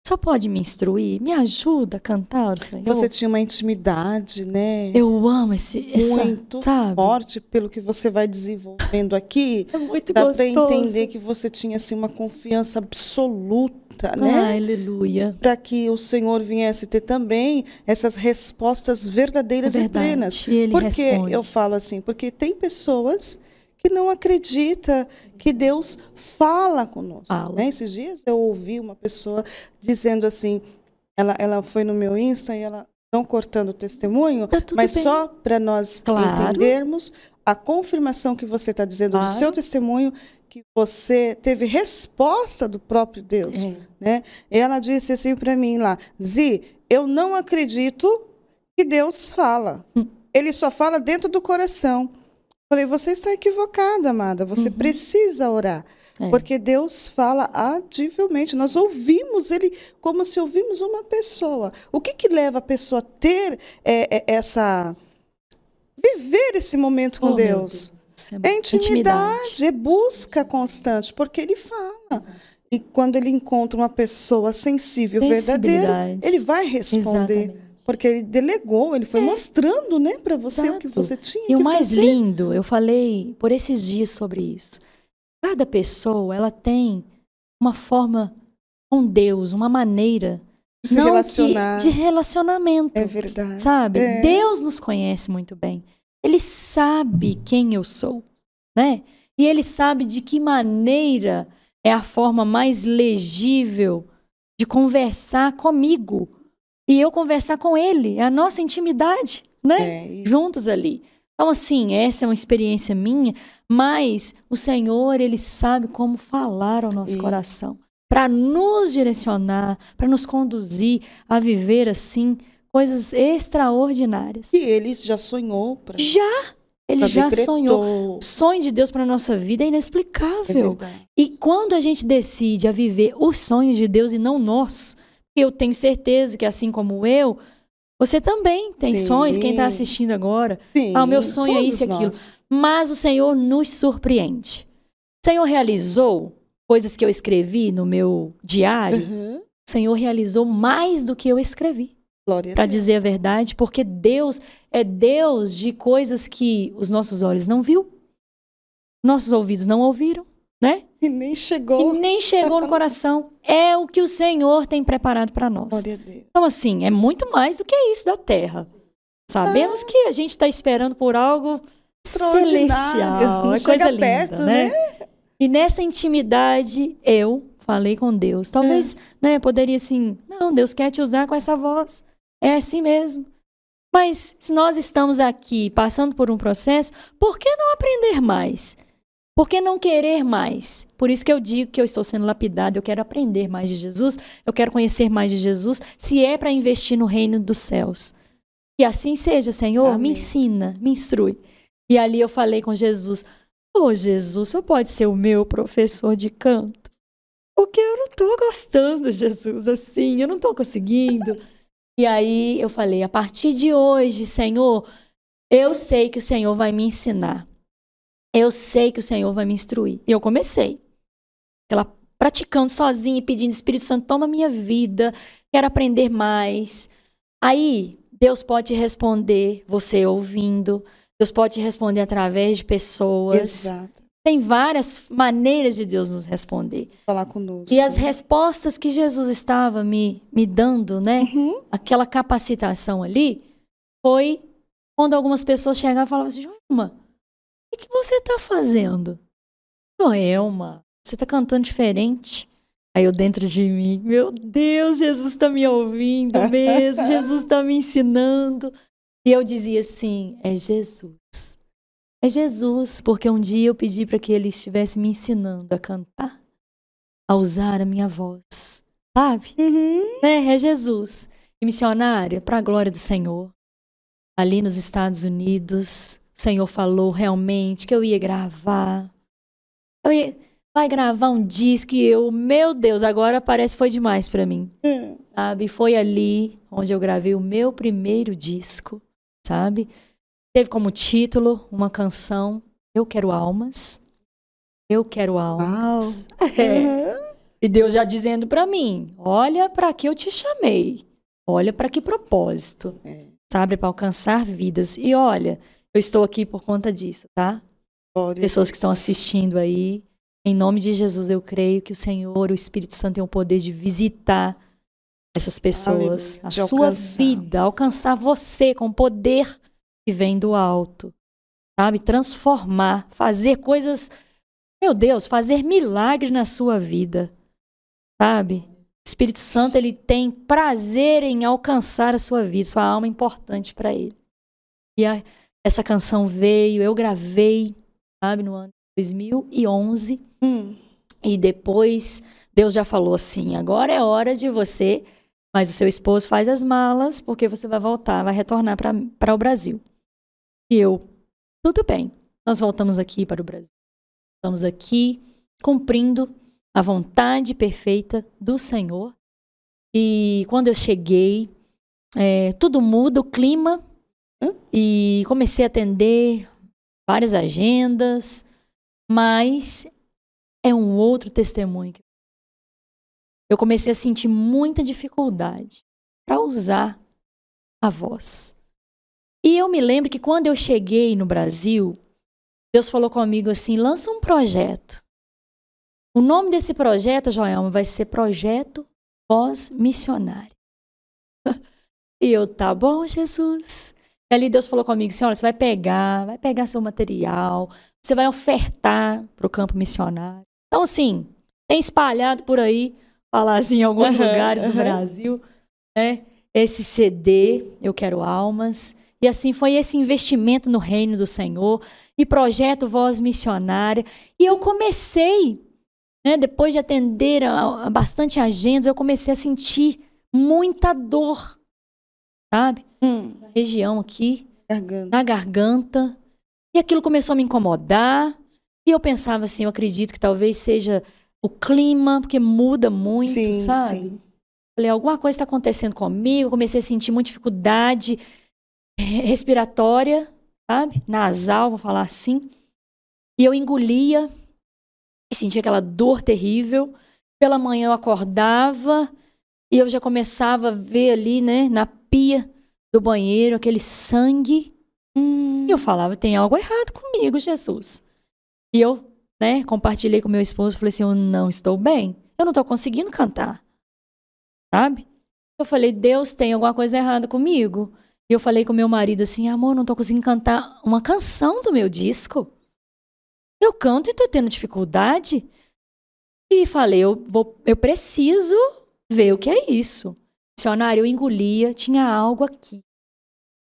Só pode me instruir? Me ajuda a cantar, Senhor? Você tinha uma intimidade, né? Eu amo esse, muito essa, sabe? forte pelo que você vai desenvolvendo aqui. É muito dá gostoso. Dá para entender que você tinha assim uma confiança absoluta né? Ah, aleluia. Para que o Senhor viesse ter também essas respostas verdadeiras é verdade, e plenas. Ele porque responde. eu falo assim, porque tem pessoas que não acredita que Deus fala conosco. Fala. Né? Esses dias eu ouvi uma pessoa dizendo assim, ela, ela foi no meu Insta e ela, não cortando o testemunho, tá mas bem. só para nós claro. entendermos a confirmação que você está dizendo claro. do seu testemunho, que você teve resposta do próprio Deus. É. Né? Ela disse assim para mim lá, Zi, eu não acredito que Deus fala. Hum. Ele só fala dentro do coração. Falei, você está equivocada, amada. Você uhum. precisa orar. É. Porque Deus fala adivelmente. Nós ouvimos Ele como se ouvimos uma pessoa. O que, que leva a pessoa a ter é, é, essa. viver esse momento com oh, Deus? Deus. É, é intimidade, intimidade, é busca constante, porque Ele fala. E quando ele encontra uma pessoa sensível, verdadeira, ele vai responder. Exatamente. Porque ele delegou, ele foi é. mostrando, né, para você Exato. o que você tinha. E o mais fazer. lindo, eu falei por esses dias sobre isso. Cada pessoa, ela tem uma forma com Deus, uma maneira de não relacionar. Que, de relacionamento. É verdade. Sabe? É. Deus nos conhece muito bem. Ele sabe quem eu sou, né? E ele sabe de que maneira é a forma mais legível de conversar comigo e eu conversar com ele, é a nossa intimidade, né? É. Juntos ali. Então, assim, essa é uma experiência minha, mas o Senhor, Ele sabe como falar ao nosso Isso. coração, para nos direcionar, para nos conduzir a viver assim coisas extraordinárias. E Ele já sonhou para. Já! Ele já decretou. sonhou. O sonho de Deus para nossa vida é inexplicável. É e quando a gente decide a viver o sonho de Deus e não nós, eu tenho certeza que, assim como eu, você também tem Sim. sonhos, quem está assistindo agora. Sim, ah, o meu sonho é isso e aquilo. Mas o Senhor nos surpreende. O Senhor realizou coisas que eu escrevi no meu diário. Uhum. O Senhor realizou mais do que eu escrevi. Para dizer a verdade, porque Deus é Deus de coisas que os nossos olhos não viu, nossos ouvidos não ouviram, né? E nem chegou. E nem chegou no coração. É o que o Senhor tem preparado para nós. Então, assim, é muito mais do que isso da terra. Sabemos que a gente está esperando por algo celestial. Não é coisa linda, perto, né? né? E nessa intimidade, eu falei com Deus. Talvez, é. né, poderia assim, não, Deus quer te usar com essa voz. É assim mesmo. Mas se nós estamos aqui passando por um processo, por que não aprender mais? Por que não querer mais? Por isso que eu digo que eu estou sendo lapidado, eu quero aprender mais de Jesus, eu quero conhecer mais de Jesus, se é para investir no reino dos céus. E assim seja, Senhor, Amém. me ensina, me instrui. E ali eu falei com Jesus: Ô oh, Jesus, você pode ser o meu professor de canto? Porque eu não estou gostando, Jesus, assim, eu não estou conseguindo. e aí eu falei: a partir de hoje, Senhor, eu sei que o Senhor vai me ensinar. Eu sei que o Senhor vai me instruir. E eu comecei. Ela praticando sozinha e pedindo, Espírito Santo, toma minha vida, quero aprender mais. Aí, Deus pode responder você ouvindo, Deus pode responder através de pessoas. Exato. Tem várias maneiras de Deus nos responder. Falar conosco. E as respostas que Jesus estava me, me dando, né? Uhum. Aquela capacitação ali, foi quando algumas pessoas chegavam e falavam assim, uma, o que você tá fazendo? Ô, Elma, é você tá cantando diferente. Aí eu dentro de mim, meu Deus, Jesus está me ouvindo mesmo, Jesus está me ensinando. E eu dizia assim: é Jesus. É Jesus, porque um dia eu pedi para que ele estivesse me ensinando a cantar, a usar a minha voz, sabe? Uhum. É, é Jesus. E missionária, para a glória do Senhor, ali nos Estados Unidos, o Senhor falou realmente que eu ia gravar. Eu ia... Vai gravar um disco e eu, meu Deus, agora parece que foi demais para mim. Hum. Sabe? Foi ali onde eu gravei o meu primeiro disco, sabe? Teve como título uma canção, Eu Quero Almas. Eu Quero Almas. É. Uhum. E Deus já dizendo para mim: Olha para que eu te chamei. Olha para que propósito. É. Sabe? Para alcançar vidas. E olha. Eu estou aqui por conta disso, tá? Glória Pessoas que estão assistindo aí. Em nome de Jesus, eu creio que o Senhor, o Espírito Santo, tem o poder de visitar essas pessoas, Aleluia, a sua alcançar. vida, alcançar você com o poder que vem do alto, sabe? Transformar, fazer coisas, meu Deus, fazer milagre na sua vida, sabe? O Espírito Santo, ele tem prazer em alcançar a sua vida, sua alma é importante para ele. E a, essa canção veio, eu gravei, sabe, no ano 2011. Hum. E depois Deus já falou assim: agora é hora de você, mas o seu esposo faz as malas, porque você vai voltar, vai retornar para o Brasil. E eu, tudo bem, nós voltamos aqui para o Brasil. Estamos aqui cumprindo a vontade perfeita do Senhor. E quando eu cheguei, é, tudo muda, o clima e comecei a atender várias agendas, mas é um outro testemunho. Eu comecei a sentir muita dificuldade para usar a voz. E eu me lembro que quando eu cheguei no Brasil, Deus falou comigo assim: lança um projeto. O nome desse projeto, Joelma, vai ser Projeto Voz Missionária. e eu, tá bom, Jesus. E ali Deus falou comigo assim: olha, você vai pegar, vai pegar seu material, você vai ofertar para o campo missionário. Então, assim, tem espalhado por aí, falar assim, em alguns uhum, lugares uhum. no Brasil, né? Esse CD, Eu Quero Almas. E assim foi esse investimento no reino do Senhor e projeto Voz Missionária. E eu comecei, né, depois de atender a, a bastante agendas, eu comecei a sentir muita dor sabe? Hum. Na região aqui, garganta. na garganta. E aquilo começou a me incomodar. E eu pensava assim, eu acredito que talvez seja o clima, porque muda muito, sim, sabe? Sim. Falei, alguma coisa está acontecendo comigo. Eu comecei a sentir muita dificuldade respiratória, sabe? Nasal, vou falar assim. E eu engolia e sentia aquela dor terrível. Pela manhã eu acordava e eu já começava a ver ali, né, na pia do banheiro, aquele sangue. Hum. E eu hum. falava, tem algo errado comigo, Jesus. E eu, né, compartilhei com meu esposo, falei assim, eu não estou bem. Eu não estou conseguindo cantar. Sabe? Eu falei, Deus, tem alguma coisa errada comigo. E eu falei com meu marido assim, amor, não estou conseguindo cantar uma canção do meu disco. Eu canto e estou tendo dificuldade. E falei, eu, vou, eu preciso ver o que é isso dicionário, eu engolia, tinha algo aqui.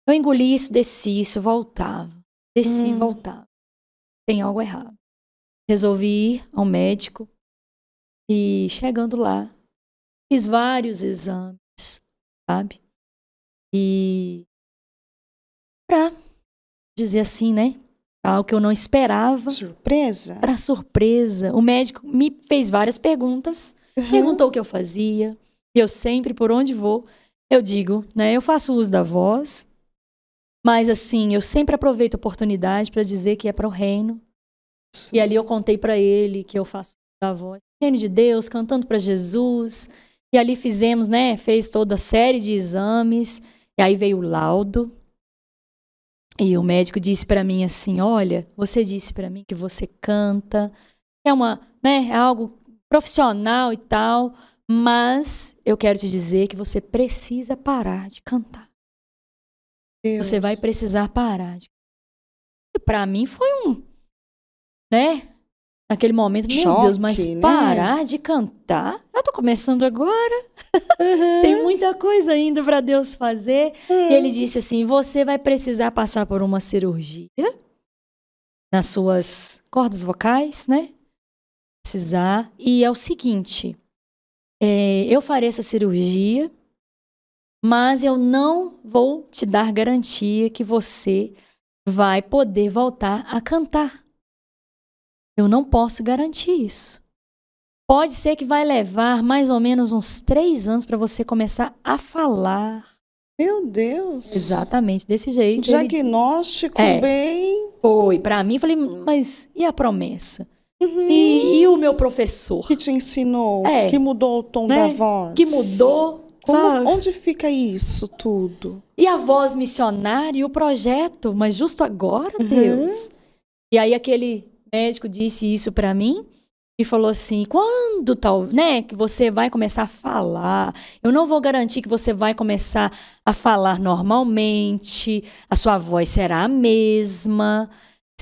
Eu engolia isso, desci isso, voltava. Desci e hum. voltava. Tem algo errado. Resolvi ir ao médico e chegando lá, fiz vários exames, sabe? E pra dizer assim, né? Algo que eu não esperava. Surpresa? Pra surpresa. O médico me fez várias perguntas. Uhum. Perguntou o que eu fazia, e eu sempre, por onde vou, eu digo, né? Eu faço uso da voz, mas assim, eu sempre aproveito a oportunidade para dizer que é para o reino. Sim. E ali eu contei para ele que eu faço uso da voz, reino de Deus, cantando para Jesus. E ali fizemos, né? Fez toda a série de exames. E aí veio o laudo. E o médico disse para mim assim: Olha, você disse para mim que você canta, é uma, né? É algo profissional e tal. Mas eu quero te dizer que você precisa parar de cantar. Deus. Você vai precisar parar de E para mim foi um, né? Naquele momento, Choque, meu Deus, mas né? parar de cantar? Eu tô começando agora. Uhum. Tem muita coisa ainda para Deus fazer. Uhum. E ele ah. disse assim: "Você vai precisar passar por uma cirurgia nas suas cordas vocais, né? Precisar. E é o seguinte, é, eu farei essa cirurgia, mas eu não vou te dar garantia que você vai poder voltar a cantar. Eu não posso garantir isso. Pode ser que vai levar mais ou menos uns três anos para você começar a falar. Meu Deus! Exatamente, desse jeito. Diagnóstico ele... é, bem. Foi, para mim, falei, mas e a promessa? Uhum. E, e, uhum. o meu professor? Que te ensinou, é, que mudou o tom né? da voz. Que mudou. Como, onde fica isso tudo? E a voz missionária e o projeto, mas justo agora, uhum. Deus. E aí aquele médico disse isso para mim e falou assim: "Quando tal, né, que você vai começar a falar? Eu não vou garantir que você vai começar a falar normalmente, a sua voz será a mesma,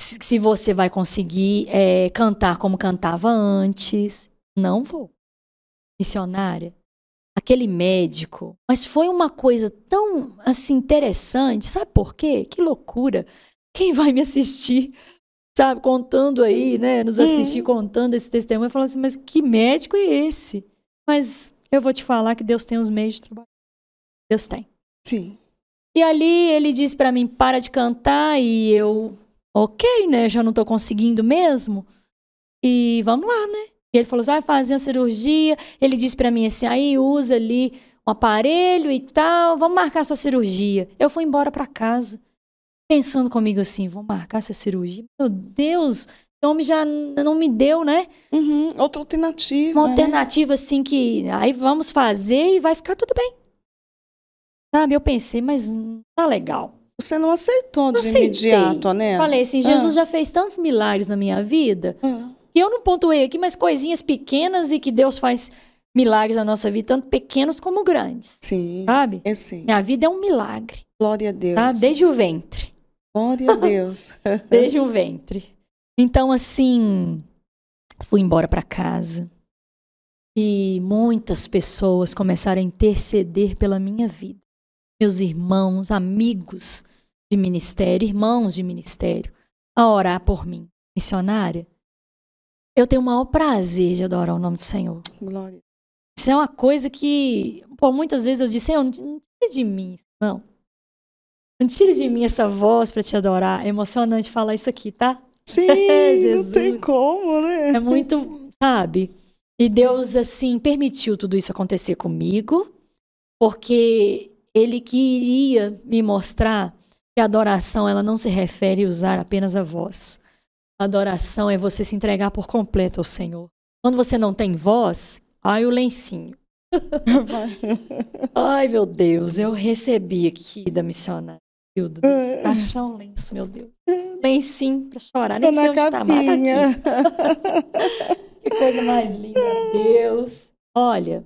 se você vai conseguir é, cantar como cantava antes. Não vou. Missionária. Aquele médico. Mas foi uma coisa tão assim interessante. Sabe por quê? Que loucura. Quem vai me assistir? Sabe, contando aí, né? Nos assistir hum. contando esse testemunho. Falando assim, mas que médico é esse? Mas eu vou te falar que Deus tem os meios de trabalho. Deus tem. Sim. E ali ele disse para mim: para de cantar, e eu ok, né? Eu já não tô conseguindo mesmo. E vamos lá, né? E ele falou: vai fazer a cirurgia. Ele disse para mim assim: aí usa ali um aparelho e tal, vamos marcar sua cirurgia. Eu fui embora para casa, pensando comigo assim: vou marcar essa cirurgia? Meu Deus, o homem já não me deu, né? Uhum, outra alternativa. Uma né? alternativa assim que aí vamos fazer e vai ficar tudo bem. Sabe? Eu pensei, mas não tá legal. Você não aceitou de Aceitei. imediato, né? Falei assim, ah. Jesus ah. já fez tantos milagres na minha vida, ah. que eu não pontuei aqui, mas coisinhas pequenas e que Deus faz milagres na nossa vida, tanto pequenos como grandes. Sim. Sabe? É sim. Minha vida é um milagre. Glória a Deus. Tá? Desde o ventre. Glória a Deus. Desde o ventre. Então, assim, fui embora para casa. E muitas pessoas começaram a interceder pela minha vida. Meus irmãos, amigos, de ministério, irmãos de ministério, a orar por mim, missionária, eu tenho o maior prazer de adorar o nome do Senhor. Glória. Isso é uma coisa que, pô, muitas vezes eu disse, Senhor, não tire de mim isso, não. Não tire de mim essa voz para te adorar. É emocionante falar isso aqui, tá? Sim, Jesus. não tem como, né? É muito, sabe? E Deus, assim, permitiu tudo isso acontecer comigo, porque Ele queria me mostrar que a adoração ela não se refere a usar apenas a voz. A adoração é você se entregar por completo ao Senhor. Quando você não tem voz, ai o lencinho. ai, meu Deus, eu recebi aqui da missionária. Hilda, hum. achar um lenço, meu Deus. Lencinho para chorar, nem sei onde está, mas tá aqui. que coisa mais linda, Deus. Olha,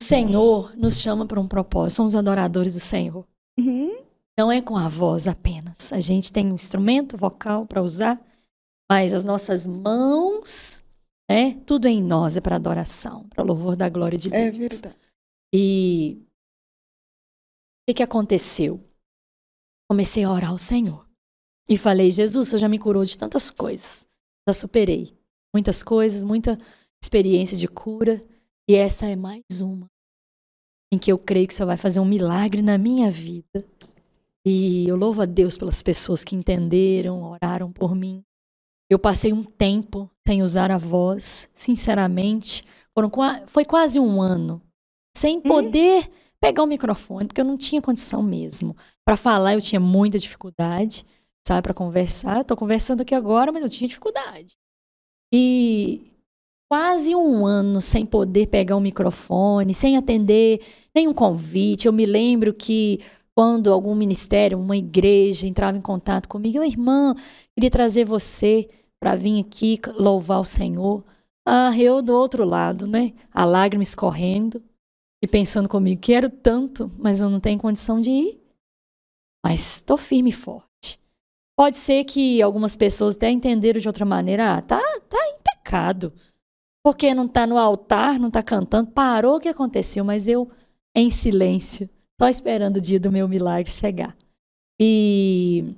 o Senhor nos chama para um propósito. Somos adoradores do Senhor. Uhum. Não é com a voz apenas. A gente tem um instrumento vocal para usar, mas as nossas mãos, né? Tudo em nós é para adoração, para louvor da glória de é Deus. É verdade. E o que, que aconteceu? Comecei a orar ao Senhor. E falei, Jesus, o Senhor já me curou de tantas coisas. Já superei muitas coisas, muita experiência de cura. E essa é mais uma em que eu creio que o Senhor vai fazer um milagre na minha vida. E eu louvo a Deus pelas pessoas que entenderam, oraram por mim. Eu passei um tempo sem usar a voz, sinceramente. Foram, foi quase um ano sem hum? poder hum? pegar o microfone, porque eu não tinha condição mesmo. Para falar, eu tinha muita dificuldade, sabe, para conversar. Estou conversando aqui agora, mas eu tinha dificuldade. E quase um ano sem poder pegar o microfone, sem atender nenhum convite. Eu me lembro que quando algum ministério, uma igreja entrava em contato comigo, irmã, queria trazer você para vir aqui louvar o Senhor. Ah, eu do outro lado, né? A lágrima escorrendo e pensando comigo, quero tanto, mas eu não tenho condição de ir. Mas estou firme e forte. Pode ser que algumas pessoas até entenderam de outra maneira, ah, tá, tá em pecado. Porque não está no altar, não está cantando, parou o que aconteceu, mas eu em silêncio só esperando o dia do meu milagre chegar. E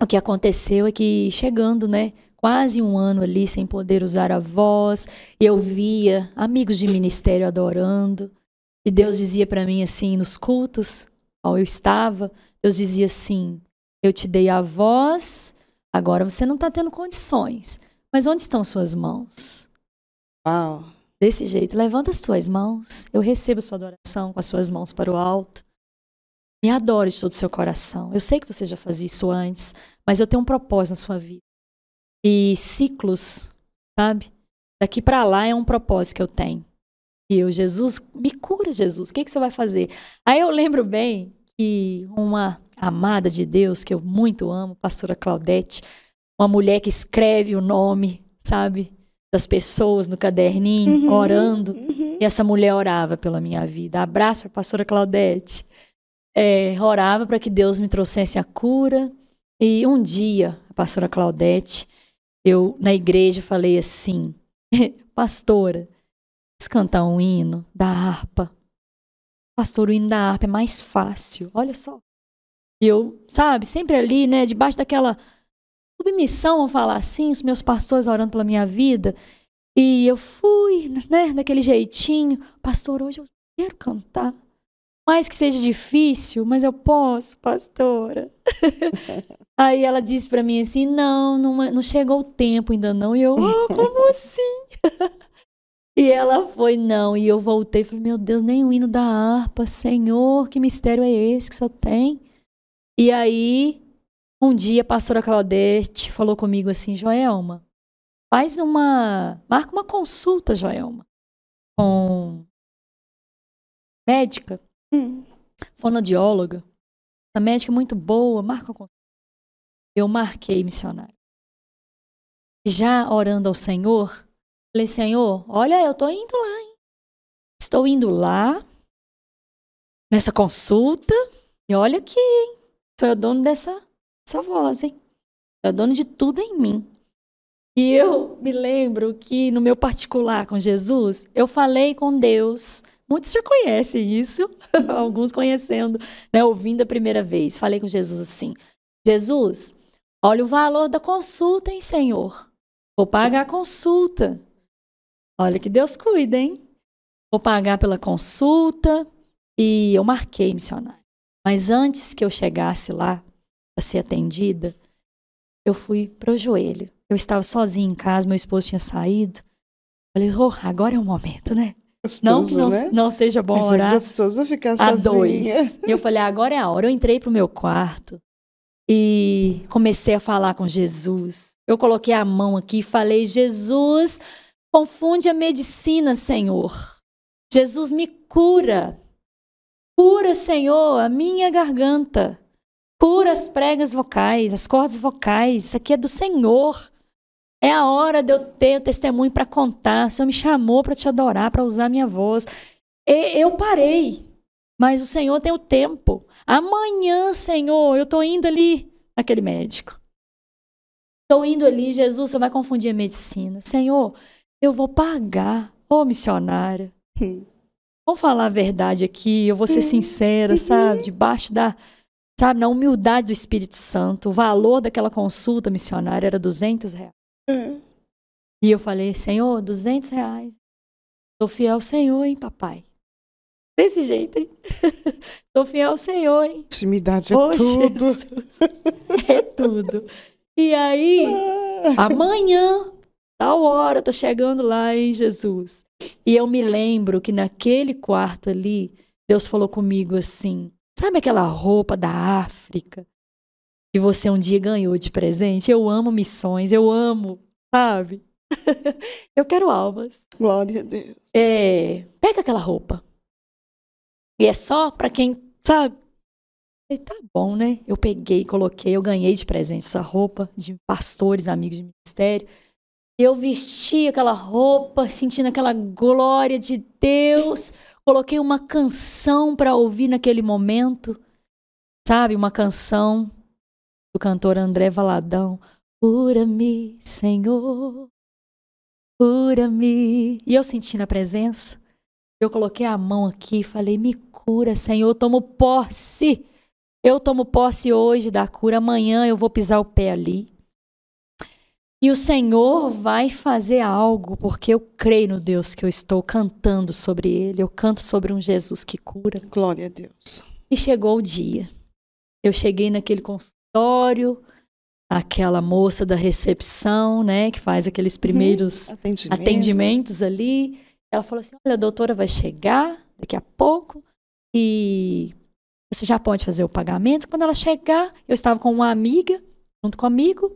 o que aconteceu é que chegando, né, quase um ano ali sem poder usar a voz, eu via amigos de ministério adorando, e Deus dizia para mim assim nos cultos, ao eu estava, Deus dizia assim: "Eu te dei a voz, agora você não está tendo condições, mas onde estão suas mãos?" Uau. Desse jeito, levanta as tuas mãos. Eu recebo a sua adoração com as suas mãos para o alto. Me adore de todo o seu coração. Eu sei que você já fazia isso antes, mas eu tenho um propósito na sua vida. E ciclos, sabe? Daqui para lá é um propósito que eu tenho. E eu, Jesus, me cura, Jesus. O que, que você vai fazer? Aí eu lembro bem que uma amada de Deus, que eu muito amo, pastora Claudete, uma mulher que escreve o nome, sabe? das pessoas no caderninho, uhum, orando. Uhum. E essa mulher orava pela minha vida. Abraço para a pastora Claudete. É, orava para que Deus me trouxesse a cura. E um dia, a pastora Claudete, eu na igreja falei assim: Pastora, quis cantar um hino da harpa. Pastor, o hino da harpa é mais fácil, olha só. E eu, sabe, sempre ali, né, debaixo daquela submissão, vamos falar assim, os meus pastores orando pela minha vida. E eu fui, né, daquele jeitinho, pastor, hoje eu quero cantar. Mais que seja difícil, mas eu posso, pastora. Aí ela disse para mim assim: não, não, é, não chegou o tempo ainda não. E eu, oh, como assim? e ela foi, não. E eu voltei e falei: meu Deus, nem o hino da harpa, Senhor, que mistério é esse que só tem? E aí um dia a pastora Claudete falou comigo assim, Joelma, faz uma, marca uma consulta, Joelma, com médica, hum. fonodióloga, uma médica é muito boa, marca uma consulta. Eu marquei missionário. Já orando ao Senhor, falei, Senhor, olha, eu tô indo lá, hein? Estou indo lá nessa consulta e olha aqui, hein? Sou eu dono dessa essa voz, hein? É dono de tudo em mim. E eu me lembro que no meu particular com Jesus, eu falei com Deus. Muitos já conhecem isso, alguns conhecendo, né, ouvindo a primeira vez. Falei com Jesus assim: Jesus, olha o valor da consulta, hein, Senhor? Vou pagar a consulta. Olha que Deus cuida, hein? Vou pagar pela consulta. E eu marquei missionário. Mas antes que eu chegasse lá, a ser atendida, eu fui pro joelho. Eu estava sozinha em casa, meu esposo tinha saído. Falei, oh, agora é o momento, né? Gostoso, não que não, né? não seja bom Mas orar. É gostoso ficar a sozinha. e eu falei, agora é a hora. Eu entrei pro meu quarto e comecei a falar com Jesus. Eu coloquei a mão aqui e falei, Jesus, confunde a medicina, Senhor. Jesus me cura. Cura, Senhor, a minha garganta. Cura as pregas vocais, as cordas vocais. Isso aqui é do Senhor. É a hora de eu ter o testemunho para contar. O Senhor me chamou para te adorar, para usar minha voz. E eu parei, mas o Senhor tem o tempo. Amanhã, Senhor, eu estou indo ali naquele médico. Estou indo ali, Jesus, você vai confundir a medicina. Senhor, eu vou pagar. Ô, oh, missionária. Hum. Vamos falar a verdade aqui, eu vou ser hum. sincera, sabe? Uhum. Debaixo da, Sabe, na humildade do Espírito Santo. O valor daquela consulta missionária era 200 reais. Hum. E eu falei, Senhor, 200 reais. Sou fiel ao Senhor, hein, papai? Desse jeito, hein? Sou fiel ao Senhor, hein? Intimidade é oh, tudo. Jesus. É tudo. E aí, ah. amanhã, tal hora, tô tá chegando lá hein Jesus. E eu me lembro que naquele quarto ali, Deus falou comigo assim: Sabe aquela roupa da África que você um dia ganhou de presente? Eu amo missões, eu amo, sabe? eu quero almas. Glória a Deus. É, pega aquela roupa. E é só para quem, sabe? E tá bom, né? Eu peguei, coloquei, eu ganhei de presente essa roupa de pastores, amigos de ministério eu vesti aquela roupa, sentindo aquela glória de Deus. Coloquei uma canção para ouvir naquele momento, sabe? Uma canção do cantor André Valadão. Cura-me, Senhor, cura-me. E eu senti na presença. Eu coloquei a mão aqui e falei: Me cura, Senhor, eu tomo posse. Eu tomo posse hoje da cura. Amanhã eu vou pisar o pé ali. E o Senhor vai fazer algo, porque eu creio no Deus que eu estou cantando sobre ele. Eu canto sobre um Jesus que cura. Glória a Deus. E chegou o dia. Eu cheguei naquele consultório, aquela moça da recepção, né, que faz aqueles uhum. primeiros Atendimento. atendimentos ali. Ela falou assim: Olha, a doutora vai chegar daqui a pouco e você já pode fazer o pagamento. Quando ela chegar, eu estava com uma amiga junto comigo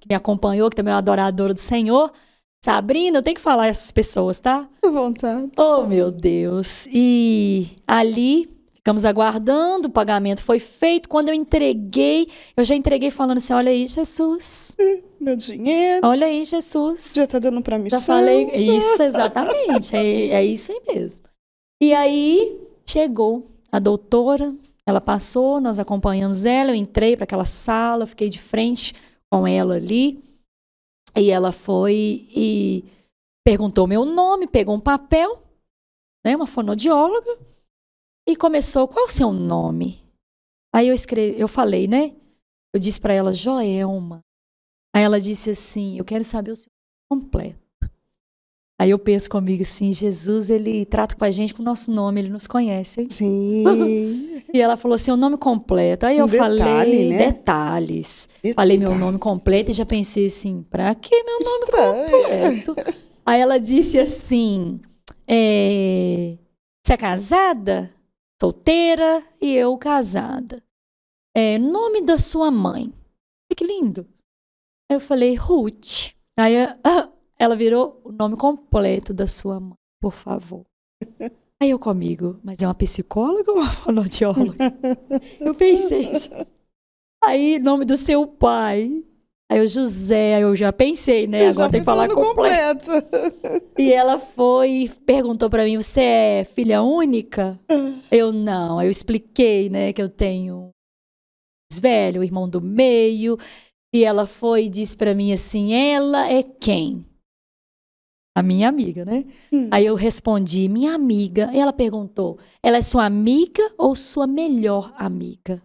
que me acompanhou, que também é uma adoradora do Senhor. Sabrina, eu tenho que falar essas pessoas, tá? À vontade. Oh, meu Deus. E ali ficamos aguardando, o pagamento foi feito. Quando eu entreguei, eu já entreguei falando assim: olha aí, Jesus. Meu dinheiro. Olha aí, Jesus. Já tá dando pra missão. Já falei. Isso, exatamente. é, é isso aí mesmo. E aí chegou a doutora, ela passou, nós acompanhamos ela, eu entrei para aquela sala, fiquei de frente com ela ali. E ela foi e perguntou meu nome, pegou um papel, né, uma fonodióloga, e começou: qual é o seu nome? Aí eu escrevi, eu falei, né? Eu disse para ela Joelma. Aí ela disse assim: eu quero saber o seu nome completo. Aí eu penso comigo assim, Jesus, ele trata com a gente com o nosso nome, ele nos conhece. Hein? Sim. e ela falou assim, o nome completo. Aí um eu detalhe, falei né? detalhes. detalhes. Falei meu nome completo e já pensei assim, pra que meu nome Estranho. completo? Aí ela disse assim, é, você é casada? Solteira e eu casada. É, nome da sua mãe. Que lindo. Aí eu falei, Ruth. Aí, ah, ela virou o nome completo da sua mãe, por favor. Aí eu comigo, mas é uma psicóloga ou uma fonoaudióloga? Eu pensei isso. Aí, nome do seu pai. Aí eu, José, eu já pensei, né? Eu Agora tem que falar completo. completo. E ela foi e perguntou para mim: você é filha única? Ah. eu não. Aí eu expliquei, né, que eu tenho mais velho, o irmão do meio. E ela foi e disse para mim assim: ela é quem? a minha amiga, né? Hum. Aí eu respondi, minha amiga. E ela perguntou, ela é sua amiga ou sua melhor amiga?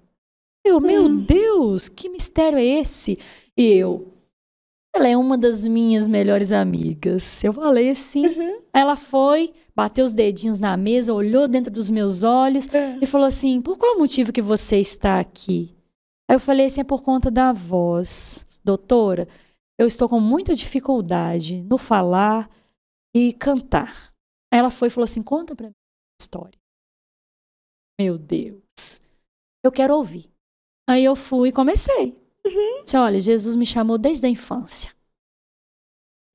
Eu, hum. meu Deus, que mistério é esse? E eu, ela é uma das minhas melhores amigas. Eu falei assim. Uhum. Ela foi, bateu os dedinhos na mesa, olhou dentro dos meus olhos uhum. e falou assim: por qual motivo que você está aqui? Aí eu falei assim: é por conta da voz, doutora eu estou com muita dificuldade no falar e cantar. Aí ela foi e falou assim: conta para mim a história. Meu Deus, eu quero ouvir. Aí eu fui e comecei. Uhum. Disse, olha, Jesus me chamou desde a infância.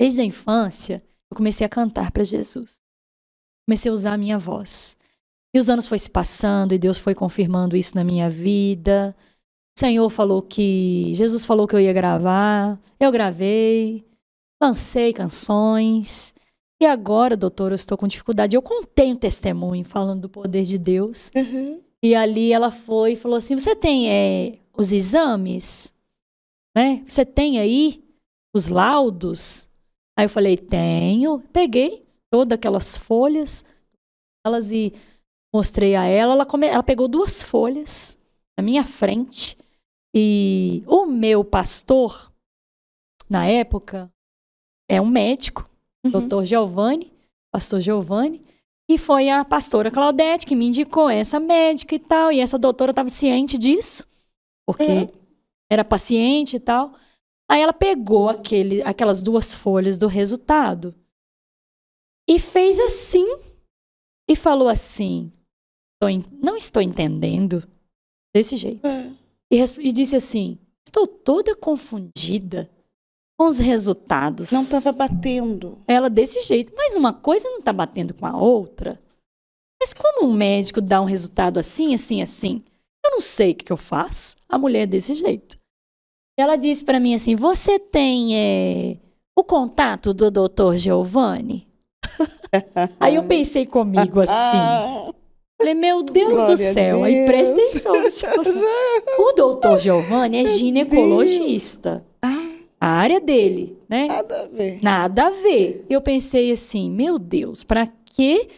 Desde a infância, eu comecei a cantar para Jesus. Comecei a usar a minha voz. E os anos foi se passando e Deus foi confirmando isso na minha vida. Senhor falou que. Jesus falou que eu ia gravar. Eu gravei. Lancei canções. E agora, doutor, eu estou com dificuldade. Eu contei um testemunho falando do poder de Deus. Uhum. E ali ela foi e falou assim: Você tem é, os exames? Né? Você tem aí os laudos? Aí eu falei: Tenho. Peguei todas aquelas folhas elas e mostrei a ela. Ela, come... ela pegou duas folhas na minha frente e o meu pastor, na época, é um médico, uhum. doutor Giovanni, pastor Giovanni, e foi a pastora Claudete que me indicou essa médica e tal, e essa doutora estava ciente disso, porque é. era paciente e tal. Aí ela pegou aquele, aquelas duas folhas do resultado e fez assim e falou assim: não estou entendendo desse jeito. É e, e disse assim: Estou toda confundida com os resultados. Não estava batendo. Ela desse jeito. Mas uma coisa não está batendo com a outra. Mas como um médico dá um resultado assim, assim, assim? Eu não sei o que, que eu faço. A mulher é desse jeito. Ela disse para mim assim: Você tem é, o contato do doutor Giovanni? Aí eu pensei comigo assim: ah. Falei, meu Deus Glória do céu. Aí presta atenção. o doutor Giovanni é ginecologista. Ah. A área dele, né? Nada a ver. Nada a ver. Eu pensei assim, meu Deus, para que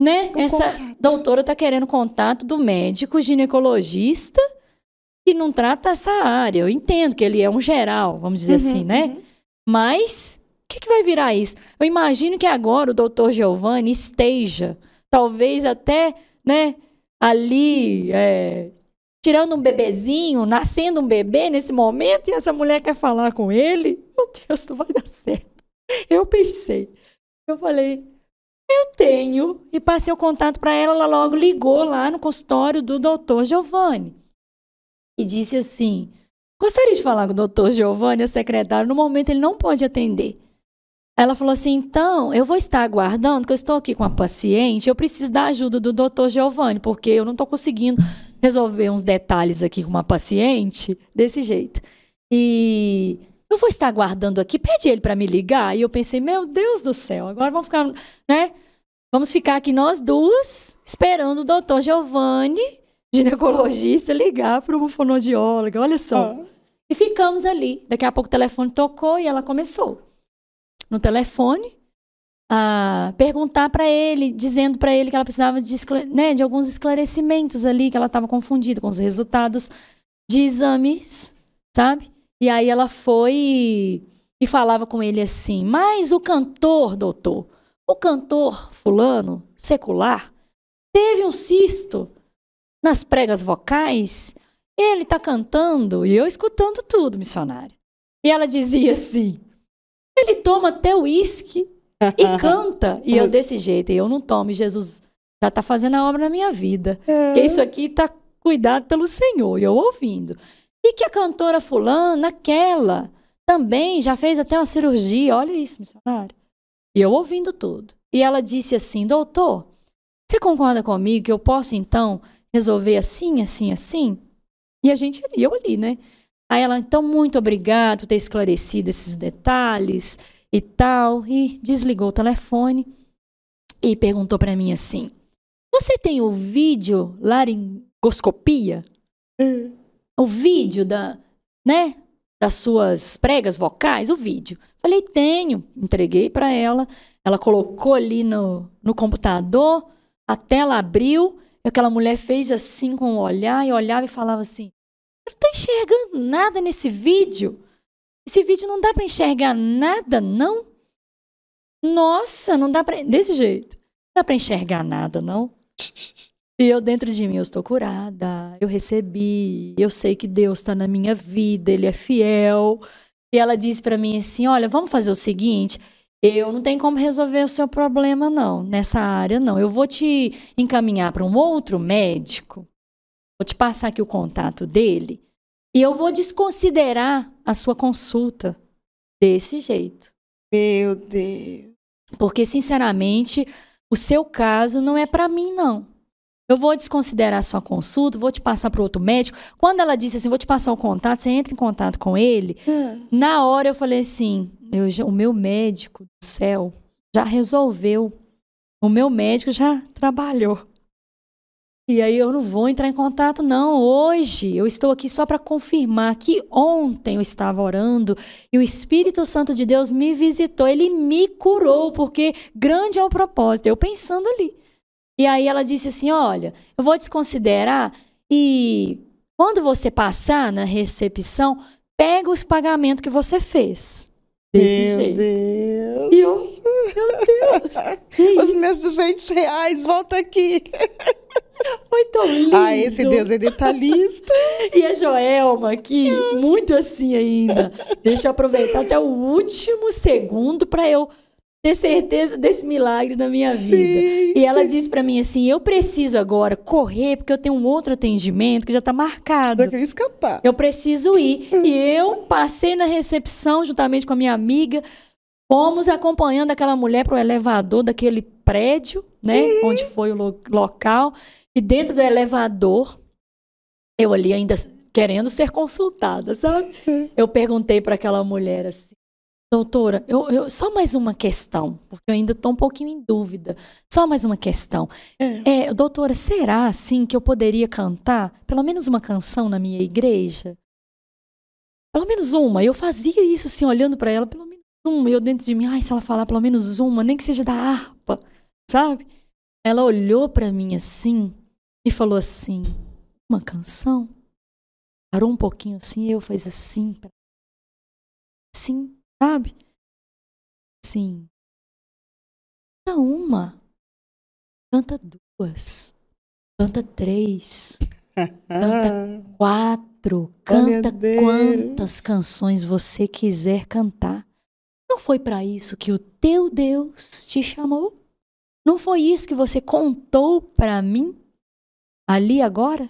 né? Essa contato. doutora tá querendo contato do médico ginecologista que não trata essa área. Eu entendo que ele é um geral, vamos dizer uhum, assim, né? Uhum. Mas o que, que, vai virar isso? Eu imagino que agora o doutor Giovanni esteja, talvez até né? Ali, é, tirando um bebezinho, nascendo um bebê nesse momento, e essa mulher quer falar com ele. Meu Deus, não vai dar certo. Eu pensei. Eu falei, eu tenho. E passei o contato para ela, ela logo ligou lá no consultório do doutor Giovanni. E disse assim: Gostaria de falar com o doutor Giovanni, o secretário. No momento ele não pode atender. Ela falou assim: então, eu vou estar aguardando, que eu estou aqui com a paciente, eu preciso da ajuda do doutor Giovanni, porque eu não estou conseguindo resolver uns detalhes aqui com uma paciente desse jeito. E eu vou estar aguardando aqui, pede ele para me ligar. E eu pensei: meu Deus do céu, agora vamos ficar, né? Vamos ficar aqui nós duas, esperando o doutor Giovanni, ginecologista, ligar para uma fonodióloga, olha só. Ah. E ficamos ali. Daqui a pouco o telefone tocou e ela começou no telefone, a perguntar para ele, dizendo para ele que ela precisava de, né, de alguns esclarecimentos ali, que ela estava confundida com os resultados de exames, sabe? E aí ela foi e falava com ele assim: Mas o cantor, doutor, o cantor fulano, secular, teve um cisto nas pregas vocais. Ele tá cantando e eu escutando tudo, missionário. E ela dizia assim: ele toma até uísque e canta. E eu desse jeito, e eu não tomo. E Jesus já está fazendo a obra na minha vida. É. Porque isso aqui está cuidado pelo Senhor. E eu ouvindo. E que a cantora fulana, aquela, também já fez até uma cirurgia. Olha isso, missionário. E eu ouvindo tudo. E ela disse assim, doutor, você concorda comigo que eu posso, então, resolver assim, assim, assim? E a gente ali, eu ali, né? Aí ela, então, muito obrigado por ter esclarecido esses detalhes e tal. E desligou o telefone e perguntou para mim assim: Você tem o vídeo laringoscopia? Hum. O vídeo da, né? Das suas pregas vocais? O vídeo. Falei, tenho. Entreguei para ela. Ela colocou ali no, no computador, a tela abriu. E aquela mulher fez assim com o olhar e olhava e falava assim: eu não estou enxergando nada nesse vídeo. Esse vídeo não dá para enxergar nada, não? Nossa, não dá para. Desse jeito. Não dá para enxergar nada, não? E eu dentro de mim, eu estou curada, eu recebi, eu sei que Deus está na minha vida, Ele é fiel. E ela disse para mim assim: Olha, vamos fazer o seguinte, eu não tenho como resolver o seu problema, não, nessa área, não. Eu vou te encaminhar para um outro médico Vou te passar aqui o contato dele e eu vou desconsiderar a sua consulta desse jeito. Meu Deus. Porque, sinceramente, o seu caso não é para mim, não. Eu vou desconsiderar a sua consulta, vou te passar para outro médico. Quando ela disse assim, vou te passar o contato, você entra em contato com ele. Hum. Na hora eu falei assim, eu o meu médico do céu já resolveu. O meu médico já trabalhou. E aí eu não vou entrar em contato, não. Hoje eu estou aqui só para confirmar que ontem eu estava orando e o Espírito Santo de Deus me visitou, ele me curou, porque grande é o propósito, eu pensando ali. E aí ela disse assim: olha, eu vou desconsiderar e quando você passar na recepção, pega os pagamentos que você fez. Desse meu jeito. Deus. E eu, meu Deus. Os meus 200 reais, volta aqui. Foi tão ah, lindo. Ah, esse Deus é detalhista. Tá e a Joelma aqui, muito assim ainda. Deixa eu aproveitar até o último segundo para eu ter certeza desse milagre na minha sim, vida. E sim. ela disse para mim assim: eu preciso agora correr, porque eu tenho um outro atendimento que já tá marcado. Eu queria escapar. Eu preciso ir. e eu passei na recepção juntamente com a minha amiga. Fomos acompanhando aquela mulher para o elevador daquele prédio, né? Uhum. Onde foi o lo local. E dentro do elevador, eu ali ainda querendo ser consultada, sabe? Uhum. Eu perguntei para aquela mulher assim, doutora, eu, eu, só mais uma questão, porque eu ainda estou um pouquinho em dúvida. Só mais uma questão. Uhum. É, doutora, será assim que eu poderia cantar pelo menos uma canção na minha igreja? Pelo menos uma. Eu fazia isso assim, olhando para ela, pelo menos uma. Eu dentro de mim, ai, se ela falar pelo menos uma, nem que seja da harpa sabe? Ela olhou para mim assim e falou assim: "Uma canção?" Parou um pouquinho assim, e eu fiz assim, sim, sabe? Sim. Canta uma, canta duas, canta três, canta quatro, canta quantas canções você quiser cantar. Não foi para isso que o teu Deus te chamou? Não foi isso que você contou para mim ali agora?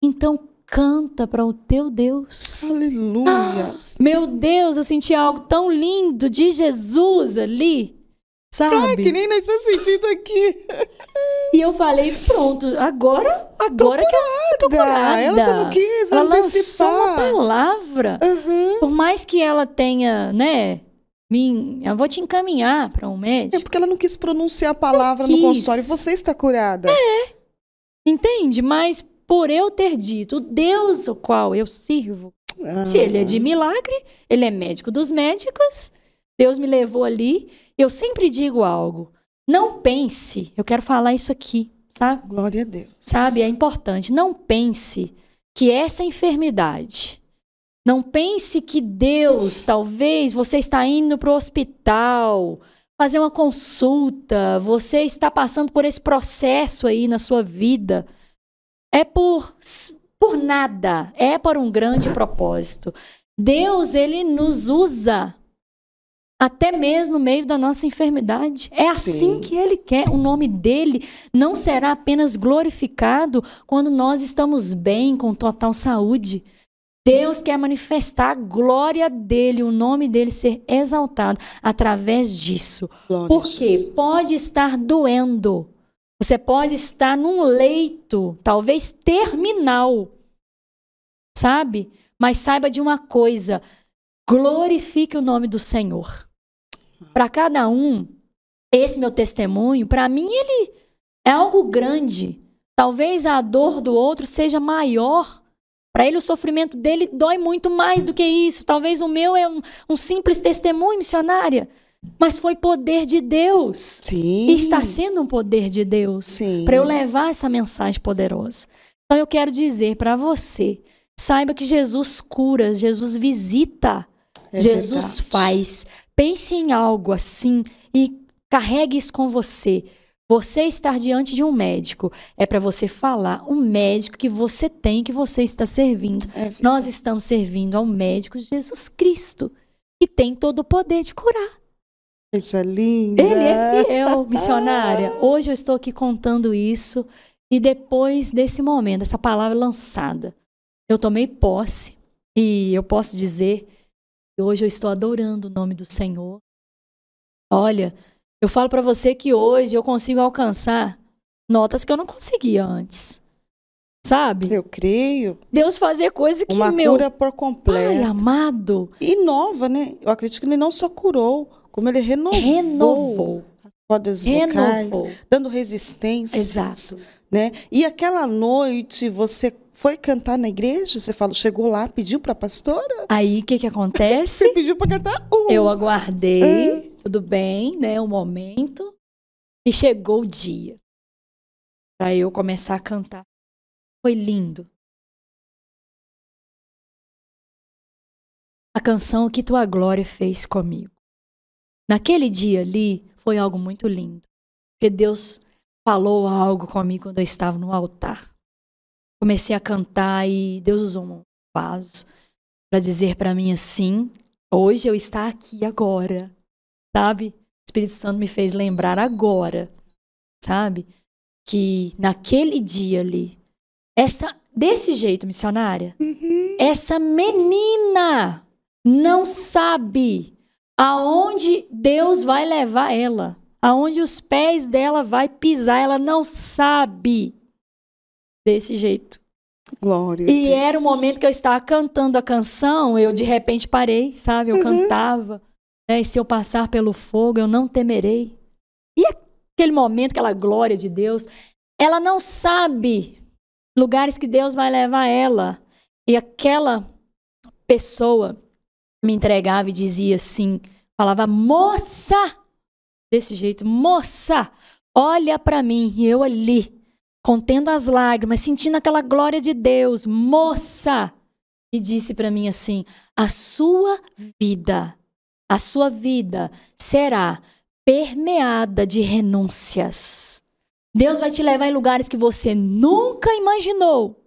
Então canta para o teu Deus. Aleluia. Ah, meu Deus, eu senti algo tão lindo de Jesus ali. Sabe? Ai, é, que nem nós estamos tá sentindo aqui. E eu falei, pronto, agora, agora que eu tô curada. Ela só não quis ela antecipar. lançou uma palavra. Uhum. Por mais que ela tenha, né, me, eu vou te encaminhar para um é, médico. É porque ela não quis pronunciar a palavra no consultório. Você está curada. É. Entende? Mas por eu ter dito, Deus o qual eu sirvo, ah. se ele é de milagre, ele é médico dos médicos, Deus me levou ali. Eu sempre digo algo. Não pense, eu quero falar isso aqui, sabe? Glória a Deus. Sabe, é importante. Não pense que essa enfermidade não pense que Deus, talvez você está indo para o hospital, fazer uma consulta, você está passando por esse processo aí na sua vida. É por, por nada, é por um grande propósito. Deus, ele nos usa até mesmo no meio da nossa enfermidade. É assim Sim. que ele quer. O nome dele não será apenas glorificado quando nós estamos bem, com total saúde. Deus quer manifestar a glória dele, o nome dele ser exaltado através disso. Glória Porque pode estar doendo. Você pode estar num leito, talvez terminal. Sabe? Mas saiba de uma coisa: glorifique o nome do Senhor. Ah. Para cada um, esse meu testemunho, para mim, ele é algo grande. Talvez a dor do outro seja maior para ele, o sofrimento dele dói muito mais do que isso. Talvez o meu é um, um simples testemunho missionária. Mas foi poder de Deus. Sim. E está sendo um poder de Deus. Sim. Para eu levar essa mensagem poderosa. Então eu quero dizer para você: saiba que Jesus cura, Jesus visita, é Jesus verdade. faz. Pense em algo assim e carregue isso com você. Você estar diante de um médico é para você falar o médico que você tem, que você está servindo. É Nós estamos servindo ao médico Jesus Cristo, que tem todo o poder de curar. Isso é lindo. Ele é né? fiel, missionária. Hoje eu estou aqui contando isso e depois desse momento, essa palavra é lançada, eu tomei posse e eu posso dizer que hoje eu estou adorando o nome do Senhor. Olha, eu falo para você que hoje eu consigo alcançar notas que eu não conseguia antes. Sabe? Eu creio. Deus fazer coisa que Uma meu... cura por completo. Ai, amado. E nova, né? Eu acredito que ele não só curou, como ele renovou. Renovou. As cordas vocais, dando resistência. Exato. Né? E aquela noite você foi cantar na igreja? Você falou, chegou lá, pediu para a pastora? Aí o que que acontece? Você pediu para cantar um. Eu aguardei tudo bem, né? O momento. E chegou o dia para eu começar a cantar. Foi lindo. A canção que tua glória fez comigo. Naquele dia ali foi algo muito lindo, porque Deus falou algo comigo quando eu estava no altar. Comecei a cantar e Deus usou um vaso para dizer para mim assim: hoje eu estou aqui agora sabe? O Espírito Santo me fez lembrar agora, sabe? Que naquele dia ali, essa desse jeito, missionária, uhum. essa menina não sabe aonde Deus vai levar ela, aonde os pés dela vai pisar, ela não sabe desse jeito. Glória. E era o momento que eu estava cantando a canção, eu de repente parei, sabe? Eu uhum. cantava né? E se eu passar pelo fogo, eu não temerei. E aquele momento, aquela glória de Deus, ela não sabe lugares que Deus vai levar ela. E aquela pessoa me entregava e dizia assim, falava: "Moça!" Desse jeito, "Moça, olha para mim". E eu ali, contendo as lágrimas, sentindo aquela glória de Deus, "Moça!" E disse para mim assim: "A sua vida a sua vida será permeada de renúncias. Deus vai te levar em lugares que você nunca imaginou.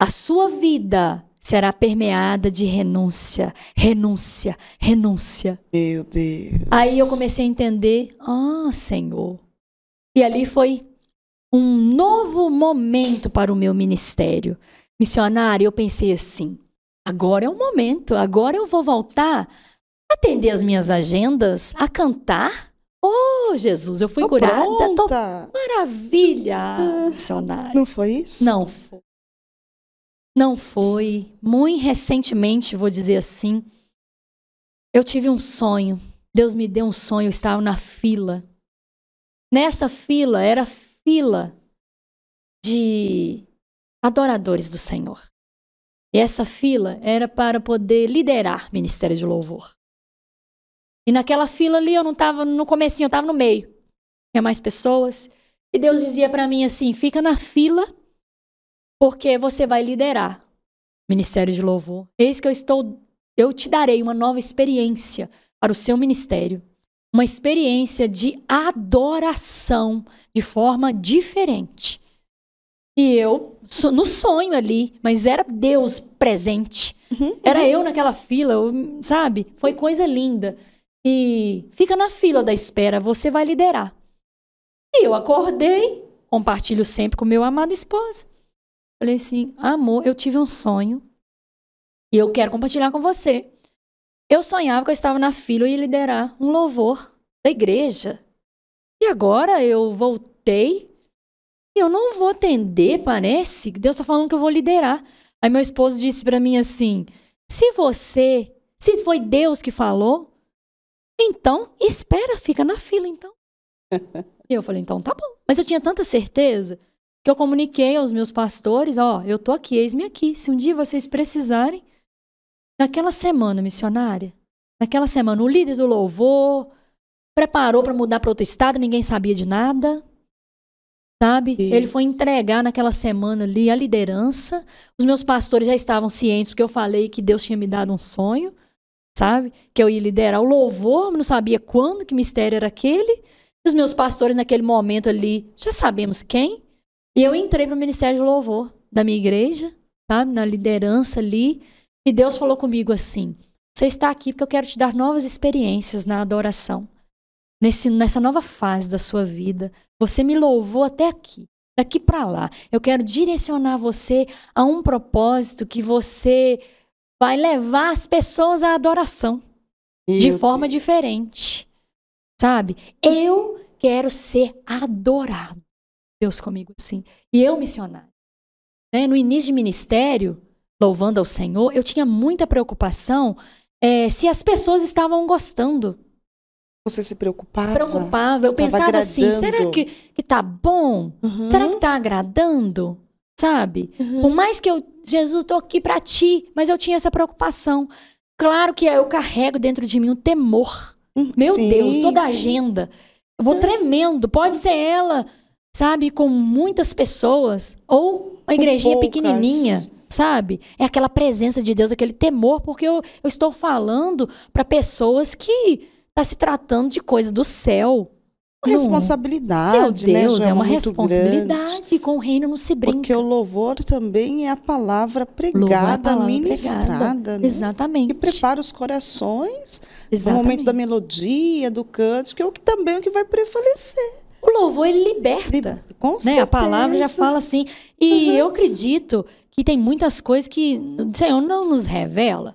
A sua vida será permeada de renúncia, renúncia, renúncia. Meu Deus. Aí eu comecei a entender, ah, Senhor. E ali foi um novo momento para o meu ministério. Missionário, eu pensei assim: agora é o momento, agora eu vou voltar atender as minhas agendas, a cantar. Oh, Jesus, eu fui tô curada. Tô... Maravilha, ah, Não foi isso? Não foi. Não foi. Muito recentemente, vou dizer assim, eu tive um sonho. Deus me deu um sonho, eu estava na fila. Nessa fila, era fila de adoradores do Senhor. E essa fila era para poder liderar Ministério de Louvor. E naquela fila ali eu não estava no comecinho, eu estava no meio. Tinha mais pessoas. E Deus dizia para mim assim: fica na fila, porque você vai liderar ministério de louvor. Eis que eu estou, eu te darei uma nova experiência para o seu ministério, uma experiência de adoração de forma diferente. E eu, no sonho ali, mas era Deus presente. Uhum. Era uhum. eu naquela fila, sabe? Foi coisa linda e fica na fila da espera, você vai liderar. E eu acordei, compartilho sempre com meu amado esposo. Falei assim: amor, eu tive um sonho e eu quero compartilhar com você. Eu sonhava que eu estava na fila e ia liderar um louvor da igreja. E agora eu voltei e eu não vou atender, parece que Deus está falando que eu vou liderar. Aí meu esposo disse para mim assim: se você, se foi Deus que falou, então, espera, fica na fila, então. e eu falei, então tá bom. Mas eu tinha tanta certeza que eu comuniquei aos meus pastores, ó, oh, eu tô aqui, eis-me aqui. Se um dia vocês precisarem, naquela semana missionária, naquela semana o líder do louvor preparou para mudar para outro estado, ninguém sabia de nada. Sabe? Isso. Ele foi entregar naquela semana ali a liderança. Os meus pastores já estavam cientes porque eu falei que Deus tinha me dado um sonho sabe? Que eu ia liderar o louvor, não sabia quando, que mistério era aquele. E os meus pastores, naquele momento ali, já sabemos quem. E eu entrei para o ministério de louvor da minha igreja, sabe? Na liderança ali. E Deus falou comigo assim: Você está aqui porque eu quero te dar novas experiências na adoração. Nesse, nessa nova fase da sua vida. Você me louvou até aqui daqui para lá. Eu quero direcionar você a um propósito que você vai levar as pessoas à adoração Meu de forma Deus. diferente. Sabe? Eu quero ser adorado. Deus comigo assim. E eu missionário. Né? No início de ministério, louvando ao Senhor, eu tinha muita preocupação é, se as pessoas estavam gostando. Você se preocupava? Preocupava. Eu pensava agradando. assim, será que, que tá bom? Uhum. Será que tá agradando? sabe? Uhum. Por mais que eu, Jesus, estou aqui para ti, mas eu tinha essa preocupação. Claro que eu carrego dentro de mim um temor. Hum, Meu sim, Deus, toda agenda. Eu vou hum. tremendo. Pode ser ela, sabe, com muitas pessoas ou uma igrejinha pequenininha, sabe? É aquela presença de Deus, aquele temor, porque eu, eu estou falando para pessoas que tá se tratando de coisa do céu, uma responsabilidade, Meu né, Deus, né? é uma responsabilidade. Grande, com o reino não se brinca. Porque o louvor também é a palavra é pregada, a palavra ministrada. Pregada. Né? Exatamente. Que prepara os corações Exatamente. no momento da melodia, do cântico, que é o que também é o que vai prevalecer. O louvor, ele liberta. Com né? certeza. A palavra já fala assim. E uhum. eu acredito que tem muitas coisas que o Senhor não nos revela.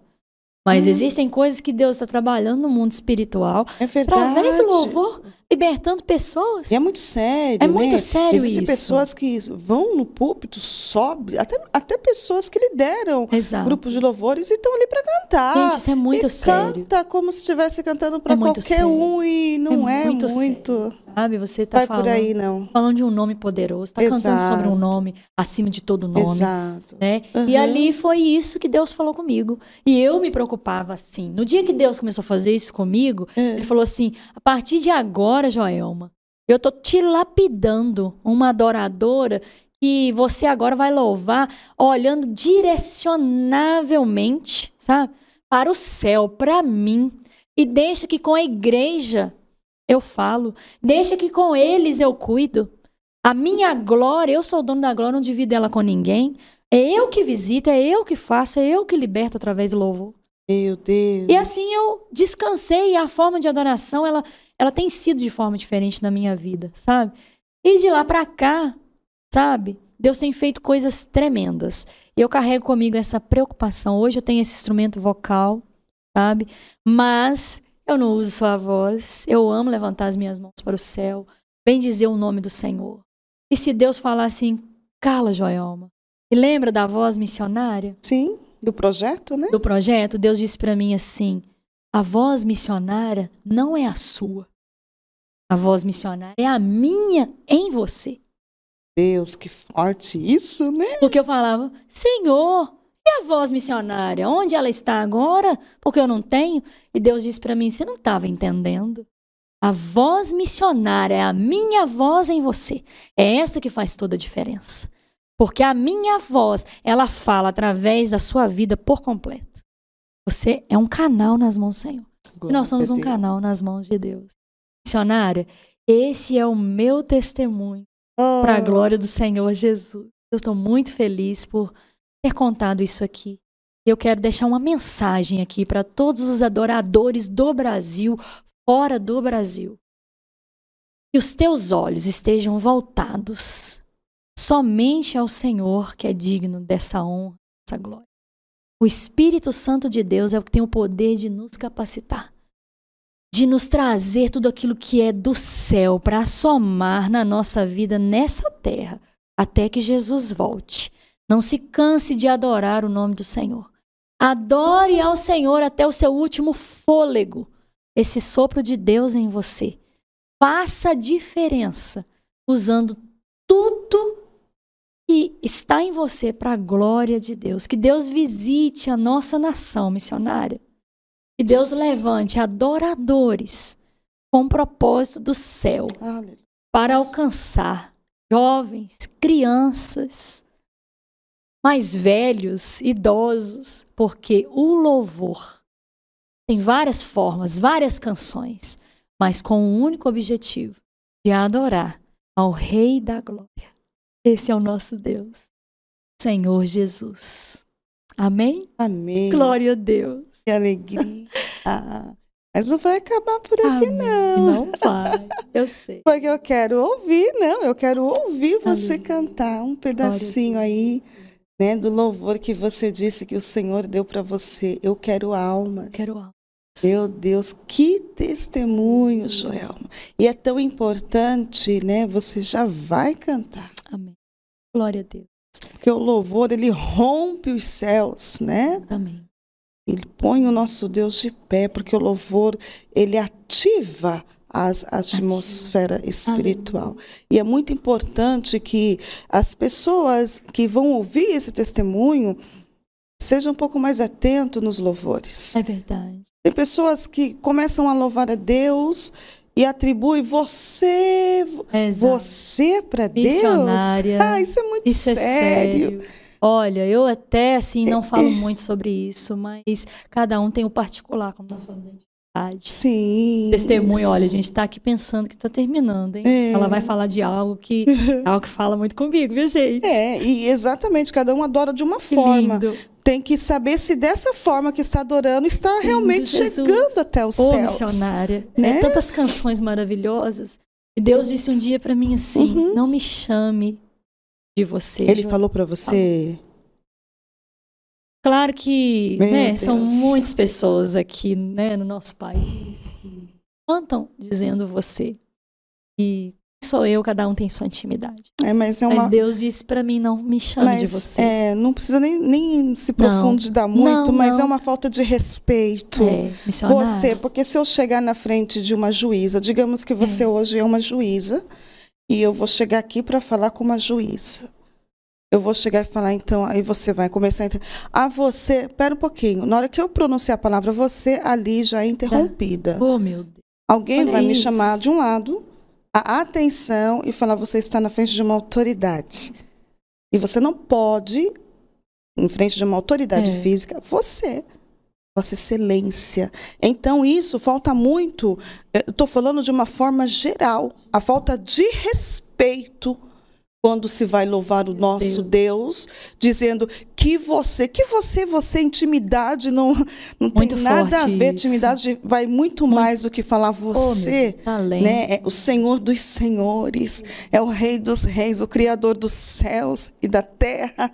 Mas hum. existem coisas que Deus está trabalhando no mundo espiritual é através do louvor libertando pessoas. E é muito sério. É né? muito sério Existem isso. pessoas que vão no púlpito, sobe, até, até pessoas que lideram Exato. grupos de louvores e estão ali para cantar. Gente, isso é muito e sério. Canta como se estivesse cantando para é qualquer sério. um e não é, é muito. muito sério, sabe, você está falando, por aí, não. falando de um nome poderoso, está cantando sobre um nome acima de todo nome. Exato. Né? Uhum. E ali foi isso que Deus falou comigo. E eu me preocupava assim. No dia que Deus começou a fazer isso comigo, é. ele falou assim: a partir de agora agora, Joelma, eu estou te lapidando uma adoradora que você agora vai louvar olhando direcionavelmente, sabe? Para o céu, para mim. E deixa que com a igreja eu falo, deixa que com eles eu cuido. A minha glória, eu sou o dono da glória, não divido ela com ninguém. É eu que visito, é eu que faço, é eu que liberto através do louvor. Meu Deus. E assim eu descansei e a forma de adoração, ela ela tem sido de forma diferente na minha vida, sabe? E de lá para cá, sabe? Deus tem feito coisas tremendas. Eu carrego comigo essa preocupação. Hoje eu tenho esse instrumento vocal, sabe? Mas eu não uso sua voz. Eu amo levantar as minhas mãos para o céu, bendizer o nome do Senhor. E se Deus falar assim, cala, Joelma. E lembra da voz missionária? Sim, do projeto, né? Do projeto, Deus disse para mim assim: a voz missionária não é a sua. A voz missionária é a minha em você. Deus, que forte isso, né? Porque eu falava, Senhor, e a voz missionária? Onde ela está agora? Porque eu não tenho. E Deus disse para mim, você não estava entendendo. A voz missionária é a minha voz em você. É essa que faz toda a diferença. Porque a minha voz, ela fala através da sua vida por completo. Você é um canal nas mãos do Senhor. Glória Nós somos um canal nas mãos de Deus. Missionária, esse é o meu testemunho oh. Ah. para a glória do Senhor Jesus. Eu estou muito feliz por ter contado isso aqui. Eu quero deixar uma mensagem aqui para todos os adoradores do Brasil, fora do Brasil. Que os teus olhos estejam voltados somente ao Senhor, que é digno dessa honra, dessa glória. O Espírito Santo de Deus é o que tem o poder de nos capacitar, de nos trazer tudo aquilo que é do céu para somar na nossa vida nessa terra, até que Jesus volte. Não se canse de adorar o nome do Senhor. Adore ao Senhor até o seu último fôlego, esse sopro de Deus em você. Faça diferença usando tudo e está em você para a glória de Deus. Que Deus visite a nossa nação missionária. Que Deus levante adoradores com propósito do céu para alcançar jovens, crianças, mais velhos, idosos, porque o louvor tem várias formas, várias canções, mas com um único objetivo: de adorar ao Rei da Glória. Esse é o nosso Deus, Senhor Jesus. Amém? Amém. Glória a Deus. Que alegria. Ah, mas não vai acabar por aqui, Amém. não. Não vai, eu sei. Porque eu quero ouvir, não, eu quero ouvir você Amém. cantar um pedacinho aí, né, do louvor que você disse que o Senhor deu para você. Eu quero almas. Eu quero almas. Meu Deus, que testemunho, Joelma. E é tão importante, né? Você já vai cantar. Amém. Glória a Deus. Porque o louvor, ele rompe os céus, né? Amém. Ele põe o nosso Deus de pé, porque o louvor, ele ativa a atmosfera espiritual. Amém. E é muito importante que as pessoas que vão ouvir esse testemunho sejam um pouco mais atentos nos louvores. É verdade. Tem pessoas que começam a louvar a Deus e atribui você, Exato. você para Deus. Ah, isso é muito isso é sério. É sério. Olha, eu até assim não é, falo é. muito sobre isso, mas cada um tem o particular, como nós falamos. Sim. Testemunho, olha, a gente está aqui pensando que está terminando, hein? É. Ela vai falar de algo que é algo que fala muito comigo, viu, gente? É, e exatamente, cada um adora de uma que forma. Lindo tem que saber se dessa forma que está adorando está realmente Jesus. chegando até os céu. céus. missionária. É né? É, tantas canções maravilhosas. E Deus disse um dia para mim assim: uhum. "Não me chame de você". Ele João. falou para você? Tá claro que, né, são muitas pessoas aqui, né, no nosso país que cantam dizendo você. E sou eu, cada um tem sua intimidade. É, mas, é uma... mas Deus disse para mim, não me chame mas, de você. É, não precisa nem, nem se profundizar não, muito, não, mas não. é uma falta de respeito. É, Você, porque se eu chegar na frente de uma juíza, digamos que você é. hoje é uma juíza, e eu vou chegar aqui para falar com uma juíza. Eu vou chegar e falar, então, aí você vai começar a. entrar. A você, pera um pouquinho. Na hora que eu pronunciar a palavra você, ali já é tá. interrompida. Oh, meu Deus. Alguém Olha vai isso. me chamar de um lado a atenção e falar: você está na frente de uma autoridade. E você não pode, em frente de uma autoridade é. física, você. Vossa Excelência. Então, isso falta muito. Estou falando de uma forma geral. A falta de respeito quando se vai louvar o nosso Deus, Deus dizendo que você, que você, você, intimidade não, não tem nada a ver. Isso. Intimidade vai muito, muito, mais do que falar você. Oh, né? É o Senhor dos Senhores, é o Rei dos Reis, o Criador dos céus e da terra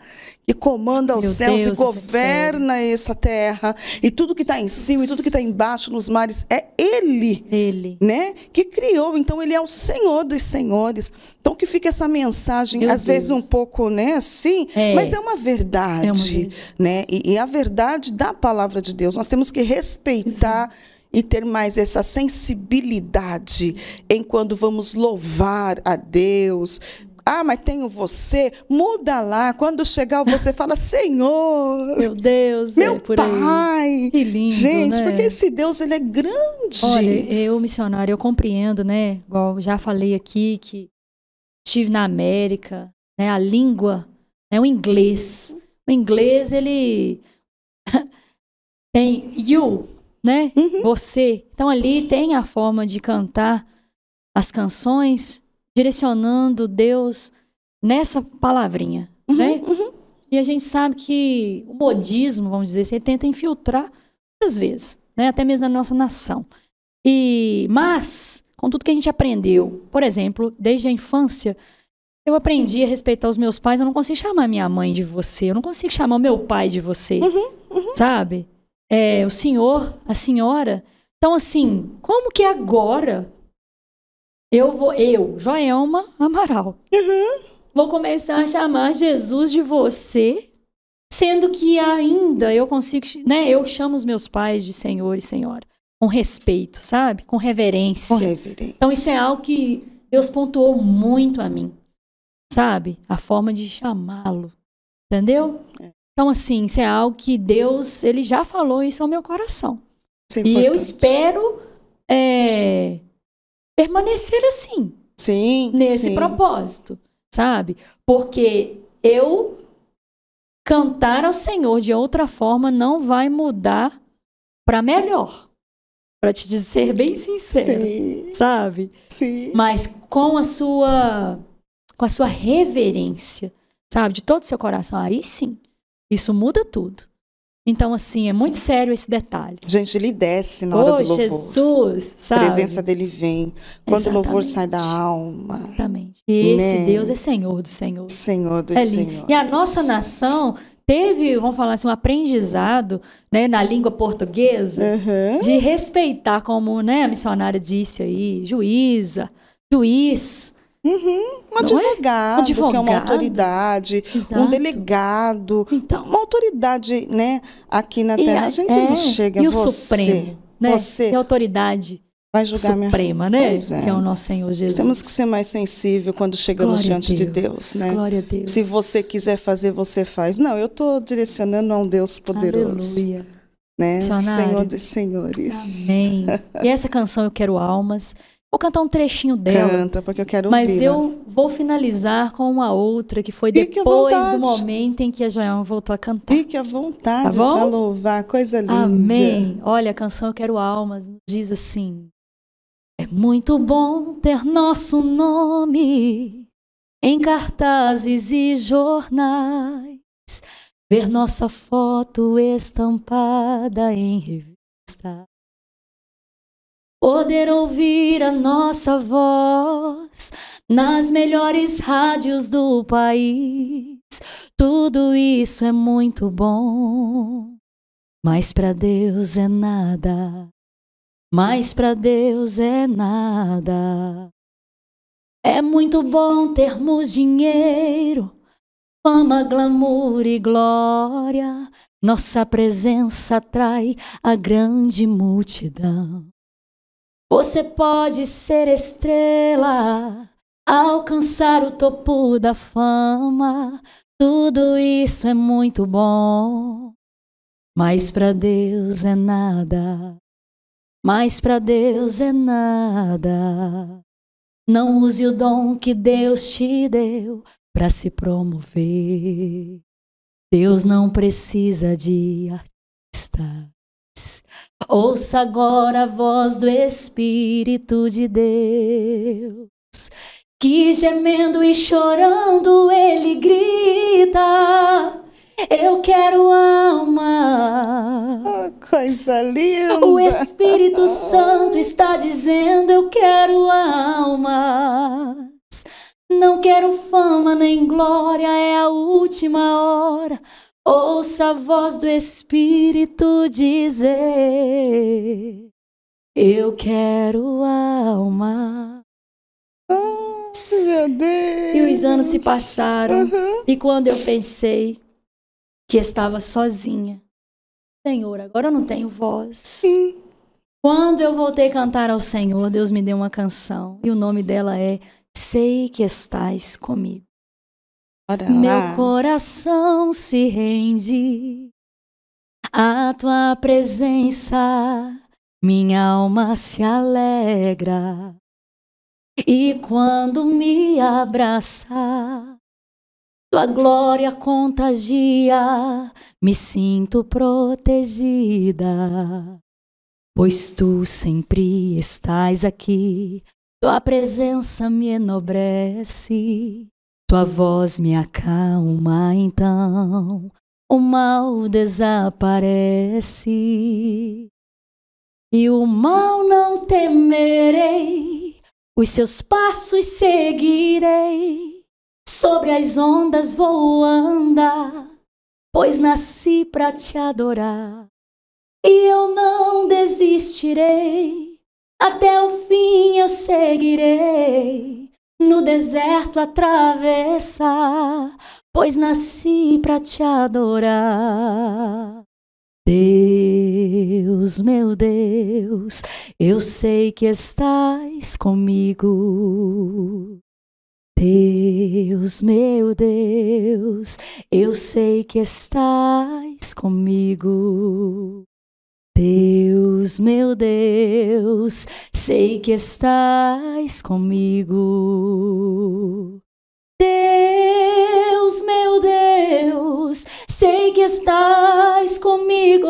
e comanda Meu os céus Deus, e é governa é essa terra e tudo que está em cima e tudo que está embaixo nos mares é Ele, Ele, né? Que criou. Então Ele é o Senhor dos senhores. Então que fica essa mensagem, Meu às Deus. vezes um pouco, né? Assim, é. mas é uma verdade, é uma né? E, e, a verdade da palavra de Deus. Nós temos que respeitar. Sim e ter mais essa sensibilidade em quando vamos louvar a Deus, ah, mas tenho você. Muda lá. Quando chegar você fala, Senhor. Meu Deus. É meu é Pai. Aí. Que lindo, Gente, né? porque esse Deus, ele é grande. Olha, eu, missionário, eu compreendo, né? Igual já falei aqui, que estive na América, né? A língua, né? O inglês. O inglês, ele... tem you, né? Uhum. Você. Então ali tem a forma de cantar as canções direcionando Deus nessa palavrinha, uhum, né? Uhum. E a gente sabe que o modismo, vamos dizer assim, tenta infiltrar muitas vezes, né? Até mesmo na nossa nação. E mas com tudo que a gente aprendeu, por exemplo, desde a infância, eu aprendi a respeitar os meus pais. Eu não consigo chamar minha mãe de você. Eu não consigo chamar o meu pai de você, uhum, uhum. sabe? É, o senhor, a senhora. Então, assim, como que agora eu vou, eu, Joelma Amaral, uhum. vou começar a chamar Jesus de você, sendo que ainda eu consigo, né? Eu chamo os meus pais de Senhor e Senhora, com respeito, sabe? Com reverência. Com reverência. Então isso é algo que Deus pontuou muito a mim, sabe? A forma de chamá-lo, entendeu? É. Então assim, isso é algo que Deus, ele já falou isso ao meu coração. É e eu espero é, permanecer assim. Sim. Nesse sim. propósito, sabe? Porque eu cantar ao Senhor de outra forma não vai mudar para melhor. Para te dizer bem sincero, sim. sabe? Sim. Mas com a sua com a sua reverência, sabe? De todo o seu coração, aí sim. Isso muda tudo. Então, assim, é muito sério esse detalhe. Gente, ele desce na hora oh, do louvor. Jesus, sabe? A presença dele vem. Quando Exatamente. o louvor sai da alma. Exatamente. E esse né? Deus é Senhor do Senhor. Senhor do é Senhor. E a nossa nação teve, vamos falar assim, um aprendizado né, na língua portuguesa uhum. de respeitar, como né, a missionária disse aí, juíza, juiz, Uhum, um advogado, é? advogado, que é uma autoridade, Exato. um delegado, então, uma autoridade, né, aqui na Terra. A, a gente é, não chega e você, o Supremo, né? Você e a autoridade vai julgar suprema, minha... né? Pois é. Que é o nosso Senhor Jesus. Temos que ser mais sensível quando chegamos Glória diante Deus. de Deus, né? Glória a Deus. Se você quiser fazer, você faz. Não, eu estou direcionando a um Deus poderoso. Aleluia. Né? Senhor dos senhores. Amém. E essa canção eu quero almas. Vou cantar um trechinho dela. Canta, porque eu quero Mas né? eu vou finalizar com uma outra que foi Fique depois do momento em que a Joelma voltou a cantar. Fique à vontade tá bom? louvar, coisa linda. Amém. Olha, a canção Eu Quero Almas diz assim: É muito bom ter nosso nome em cartazes e jornais, ver nossa foto estampada em revistas poder ouvir a nossa voz nas melhores rádios do país. Tudo isso é muito bom, mas para Deus é nada. Mas para Deus é nada. É muito bom termos dinheiro, fama, glamour e glória. Nossa presença atrai a grande multidão. Você pode ser estrela, alcançar o topo da fama. Tudo isso é muito bom, mas para Deus é nada. Mas para Deus é nada. Não use o dom que Deus te deu para se promover. Deus não precisa de artistas. Ouça agora a voz do Espírito de Deus, que gemendo e chorando ele grita: Eu quero alma. Oh, coisa linda! O Espírito Santo está dizendo: Eu quero almas. Não quero fama nem glória, é a última hora. Ouça a voz do Espírito dizer: Eu quero alma. Oh, meu Deus. E os anos se passaram. Uhum. E quando eu pensei que estava sozinha, Senhor, agora eu não tenho voz. Sim. Quando eu voltei a cantar ao Senhor, Deus me deu uma canção. E o nome dela é Sei que Estás Comigo. Meu coração se rende à tua presença, minha alma se alegra. E quando me abraça, tua glória contagia, me sinto protegida. Pois tu sempre estás aqui, tua presença me enobrece. Tua voz me acalma então, o mal desaparece. E o mal não temerei, os seus passos seguirei. Sobre as ondas vou andar, pois nasci para te adorar. E eu não desistirei, até o fim eu seguirei no deserto atravessar, pois nasci para te adorar. Deus, meu Deus, eu sei que estás comigo. Deus, meu Deus, eu sei que estás comigo. Deus, meu Deus, sei que estás comigo. Deus, meu Deus, sei que estás comigo.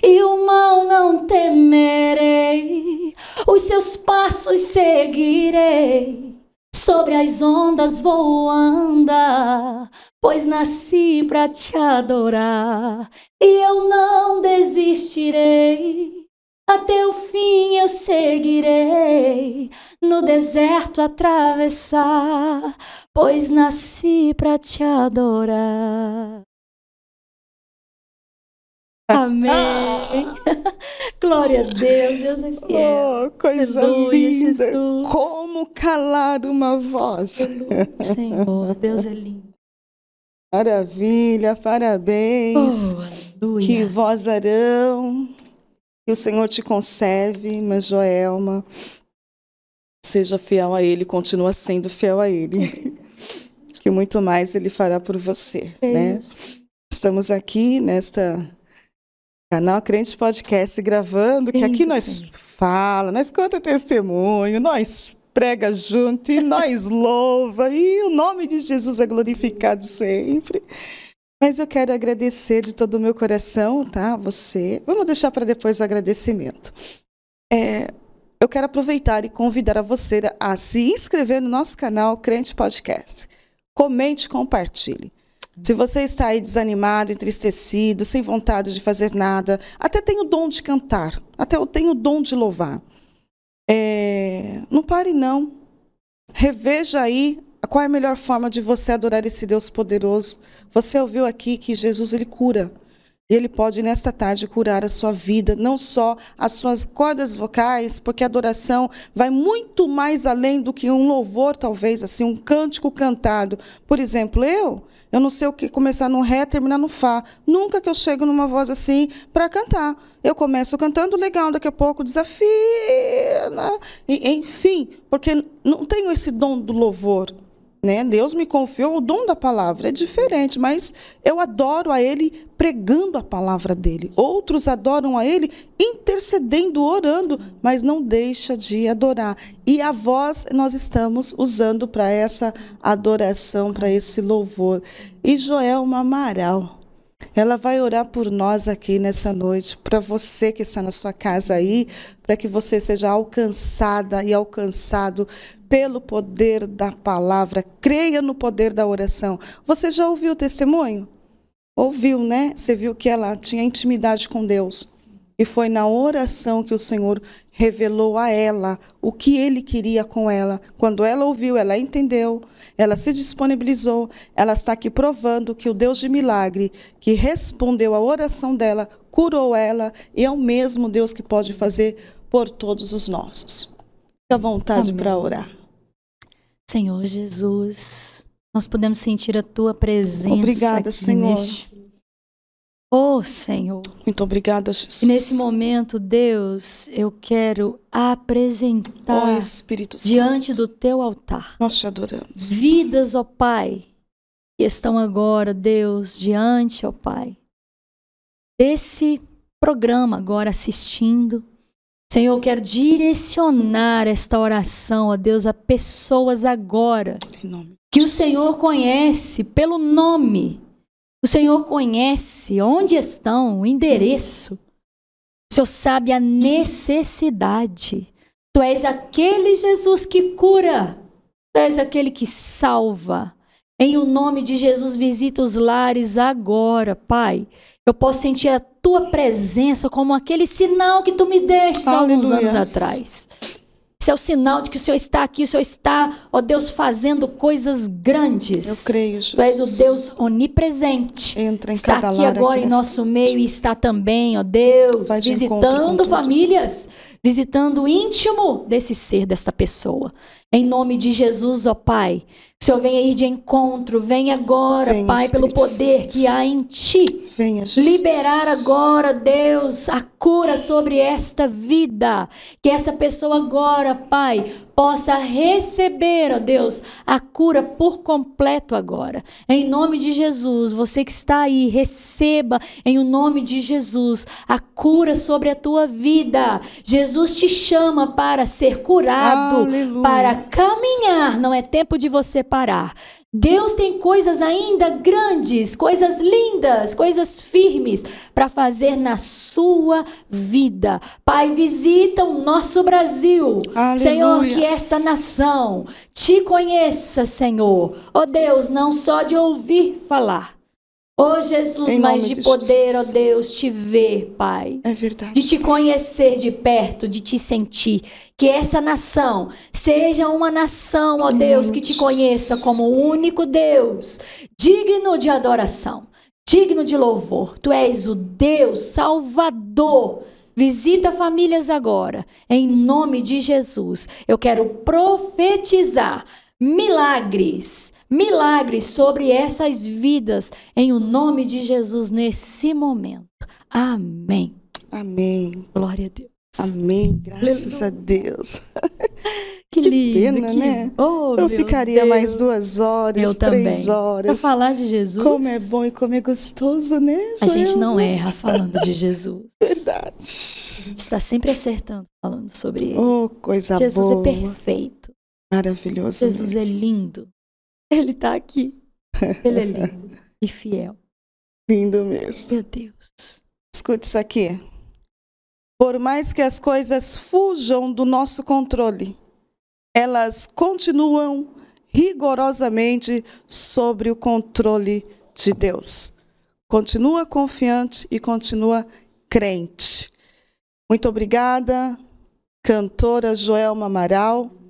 E o mal não temerei, os seus passos seguirei. Sobre as ondas vou andar, pois nasci para te adorar e eu não desistirei. Até o fim eu seguirei, no deserto atravessar, pois nasci para te adorar. Amém. Ah. Glória a Deus, Deus é oh, fiel. Oh, coisa Aleluia, linda. Jesus. Como calar uma voz. Aleluia, Senhor, Deus é lindo. Maravilha, parabéns. Oh, que arão. Que o Senhor te conserve, mas Joelma, seja fiel a Ele, continua sendo fiel a Ele. que muito mais Ele fará por você, é né? Estamos aqui nesta Canal Crente Podcast gravando, que aqui nós fala, nós conta testemunho, nós prega junto e nós louva e o nome de Jesus é glorificado sempre. Mas eu quero agradecer de todo o meu coração, tá? Você. Vamos deixar para depois o agradecimento. É, eu quero aproveitar e convidar a você a se inscrever no nosso canal Crente Podcast. Comente, compartilhe. Se você está aí desanimado, entristecido, sem vontade de fazer nada, até tem o dom de cantar, até eu tenho o dom de louvar. É, não pare, não. Reveja aí qual é a melhor forma de você adorar esse Deus poderoso. Você ouviu aqui que Jesus ele cura. E ele pode, nesta tarde, curar a sua vida, não só as suas cordas vocais, porque a adoração vai muito mais além do que um louvor, talvez, assim, um cântico cantado. Por exemplo, eu, eu não sei o que começar no Ré, terminar no Fá. Nunca que eu chego numa voz assim para cantar. Eu começo cantando legal, daqui a pouco desafina. Enfim, porque não tenho esse dom do louvor. Né? Deus me confiou o dom da palavra, é diferente, mas eu adoro a Ele pregando a palavra dele. Outros adoram a Ele intercedendo, orando, mas não deixa de adorar. E a voz nós estamos usando para essa adoração, para esse louvor. E Joelma Amaral, ela vai orar por nós aqui nessa noite, para você que está na sua casa aí, para que você seja alcançada e alcançado pelo poder da palavra, creia no poder da oração. Você já ouviu o testemunho? Ouviu, né? Você viu que ela tinha intimidade com Deus. E foi na oração que o Senhor revelou a ela o que ele queria com ela. Quando ela ouviu, ela entendeu, ela se disponibilizou, ela está aqui provando que o Deus de milagre, que respondeu à oração dela, curou ela e é o mesmo Deus que pode fazer por todos os nossos. Fique à vontade para orar. Senhor Jesus, nós podemos sentir a tua presença. Obrigada, Senhor. Neste... Oh, Senhor. Muito obrigada, Jesus. E nesse momento, Deus, eu quero apresentar oh, diante Santo. do teu altar. Nós te adoramos. Vidas, ó oh, Pai, que estão agora, Deus, diante, ó oh, Pai, desse programa agora assistindo Senhor, eu quero direcionar esta oração, ó Deus, a pessoas agora que o Senhor conhece pelo nome. O Senhor conhece onde estão, o endereço. O Senhor sabe a necessidade. Tu és aquele Jesus que cura. Tu és aquele que salva. Em o nome de Jesus, visita os lares agora, Pai. Eu posso sentir a tua presença como aquele sinal que tu me deste há alguns anos atrás. Isso é o sinal de que o Senhor está aqui, o Senhor está, ó Deus, fazendo coisas grandes. Eu creio, Jesus. Tu és o Deus onipresente. Entra em está cada aqui agora aqui em nosso meio e está também, ó Deus, Vai visitando famílias, visitando o íntimo desse ser, dessa pessoa. Em nome de Jesus, ó Pai, Senhor venha ir de encontro, vem agora, venha, Pai, Espírito pelo poder Santo. que há em Ti. Venha, Jesus. Liberar agora, Deus, a cura sobre esta vida. Que essa pessoa agora, Pai, possa receber, ó Deus, a cura por completo agora. Em nome de Jesus, você que está aí, receba em o nome de Jesus a cura sobre a tua vida. Jesus te chama para ser curado, Aleluia. para caminhar. Não é tempo de você parar. Deus tem coisas ainda grandes, coisas lindas, coisas firmes para fazer na sua vida. Pai, visita o nosso Brasil. Aleluia. Senhor, que esta nação te conheça, Senhor. Ó oh Deus, não só de ouvir falar, Ô oh, Jesus, em mas de, de poder, Jesus. ó Deus, te ver, Pai. É verdade. De te conhecer de perto, de te sentir. Que essa nação seja uma nação, ó Deus, que te conheça como o único Deus, digno de adoração, digno de louvor. Tu és o Deus Salvador. Visita famílias agora, em nome de Jesus. Eu quero profetizar milagres, milagres sobre essas vidas, em o nome de Jesus, nesse momento. Amém. Amém. Glória a Deus. Amém. Graças Aleluia. a Deus. Que, que lindo, pena, que... né? Oh, eu ficaria Deus. mais duas horas, eu três também. horas. Para falar de Jesus. Como é bom e como é gostoso, né? Joel? A gente não erra falando de Jesus. Verdade. A gente está sempre acertando falando sobre ele. Oh, coisa Jesus é boa. Jesus é perfeito. Maravilhoso. Jesus é mesmo. é lindo. Ele está aqui. Ele é lindo e fiel. Lindo mesmo. Meu Deus. Escute isso aqui. Por mais que as coisas fujam do nosso controle, elas continuam rigorosamente sobre o controle de Deus. Continua confiante e continua crente. Muito obrigada, cantora Joelma Amaral.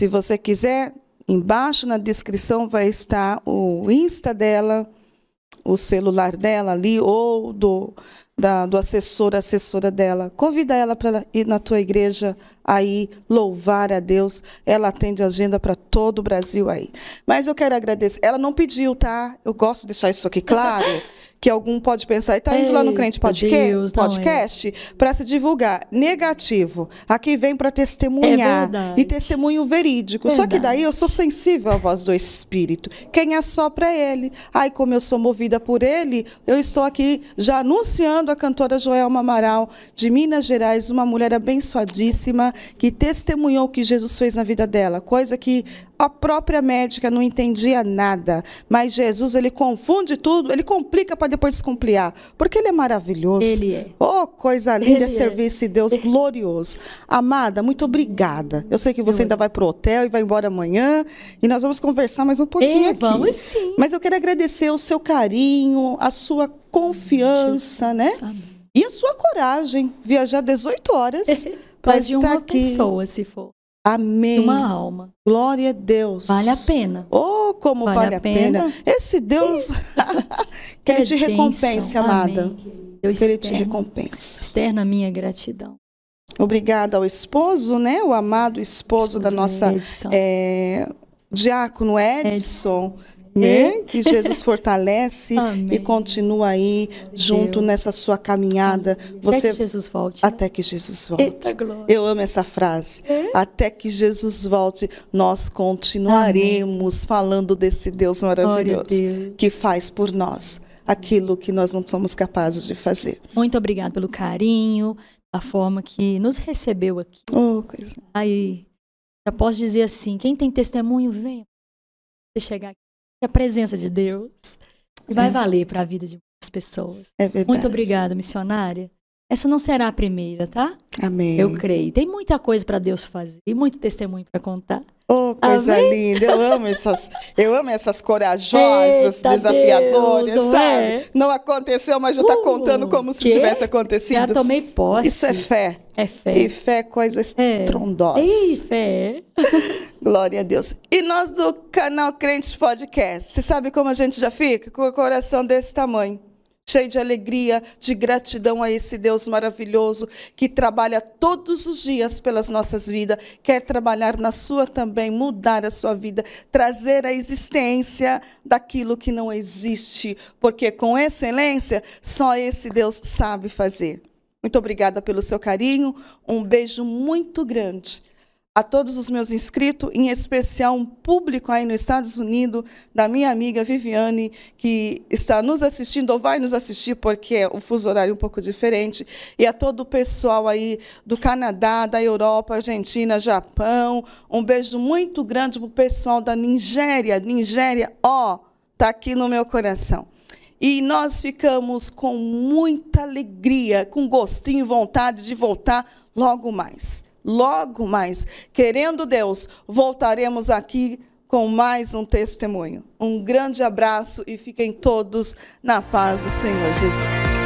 Se você quiser, embaixo na descrição vai estar o Insta dela, o celular dela ali, ou do, da, do assessor, assessora dela. Convida ela para ir na tua igreja aí, louvar a Deus. Ela atende agenda para todo o Brasil aí. Mas eu quero agradecer. Ela não pediu, tá? Eu gosto de deixar isso aqui claro. que algum pode pensar, e tá indo Ei, lá no Crente podca Deus, é. Podcast para se divulgar. Negativo. Aqui vem para testemunhar. É e testemunho verídico. Verdade. Só que daí eu sou sensível à voz do Espírito. Quem é só para ele? Aí, como eu sou movida por ele, eu estou aqui já anunciando a cantora Joelma Amaral, de Minas Gerais, uma mulher abençoadíssima que testemunhou o que Jesus fez na vida dela, coisa que a própria médica não entendia nada, mas Jesus ele confunde tudo, ele complica para depois descompliar, porque ele é maravilhoso. Ele é. Oh, coisa linda ele é é. servir é. esse Deus glorioso. Amada, muito obrigada. Eu sei que você ainda vai pro hotel e vai embora amanhã, e nós vamos conversar mais um pouquinho é, aqui. Vamos sim. Mas eu quero agradecer o seu carinho, a sua confiança, né? E a sua coragem viajar 18 horas para estar uma aqui. pessoa, se for. Amém. Uma alma. Glória a Deus. Vale a pena. Oh, como vale, vale a pena. pena. Esse Deus quer te recompensa, amada. Eu Ele te recompensa. Externa minha gratidão. Obrigada ao esposo, né? O amado esposo, esposo da nossa é, diácono Edson. Edson né? Amém, Que Jesus fortalece e continua aí junto nessa sua caminhada. Você... Até que Jesus volte. Até que Jesus volte. Eita, Eu amo essa frase. É? Até que Jesus volte, nós continuaremos Amém. falando desse Deus maravilhoso Deus. que faz por nós aquilo que nós não somos capazes de fazer. Muito obrigada pelo carinho, a forma que nos recebeu aqui. Oh, coisa. Aí, já posso dizer assim, quem tem testemunho, venha. Você chegar aqui a presença de Deus vai é. valer para a vida de muitas pessoas. É verdade. Muito obrigada, missionária. Essa não será a primeira, tá? Amém. Eu creio. Tem muita coisa para Deus fazer e muito testemunho para contar. Oh, coisa Amém? linda. Eu amo essas, eu amo essas corajosas, Eita desafiadoras, Deus, sabe? É. Não aconteceu, mas já está uh, contando como se que? tivesse acontecido. Já tomei posse. Isso é fé. É fé. E fé é coisa estrondosa. É. Ei, fé. Glória a Deus. E nós do canal Crentes Podcast, você sabe como a gente já fica? Com o coração desse tamanho cheio de alegria, de gratidão a esse Deus maravilhoso que trabalha todos os dias pelas nossas vidas, quer trabalhar na sua também, mudar a sua vida, trazer a existência daquilo que não existe, porque com excelência só esse Deus sabe fazer. Muito obrigada pelo seu carinho, um beijo muito grande a todos os meus inscritos, em especial um público aí nos Estados Unidos, da minha amiga Viviane, que está nos assistindo ou vai nos assistir, porque o fuso horário é um pouco diferente, e a todo o pessoal aí do Canadá, da Europa, Argentina, Japão. Um beijo muito grande para o pessoal da Nigéria. Nigéria, ó, está aqui no meu coração. E nós ficamos com muita alegria, com gostinho e vontade de voltar logo mais. Logo mais, querendo Deus, voltaremos aqui com mais um testemunho. Um grande abraço e fiquem todos na paz do Senhor Jesus.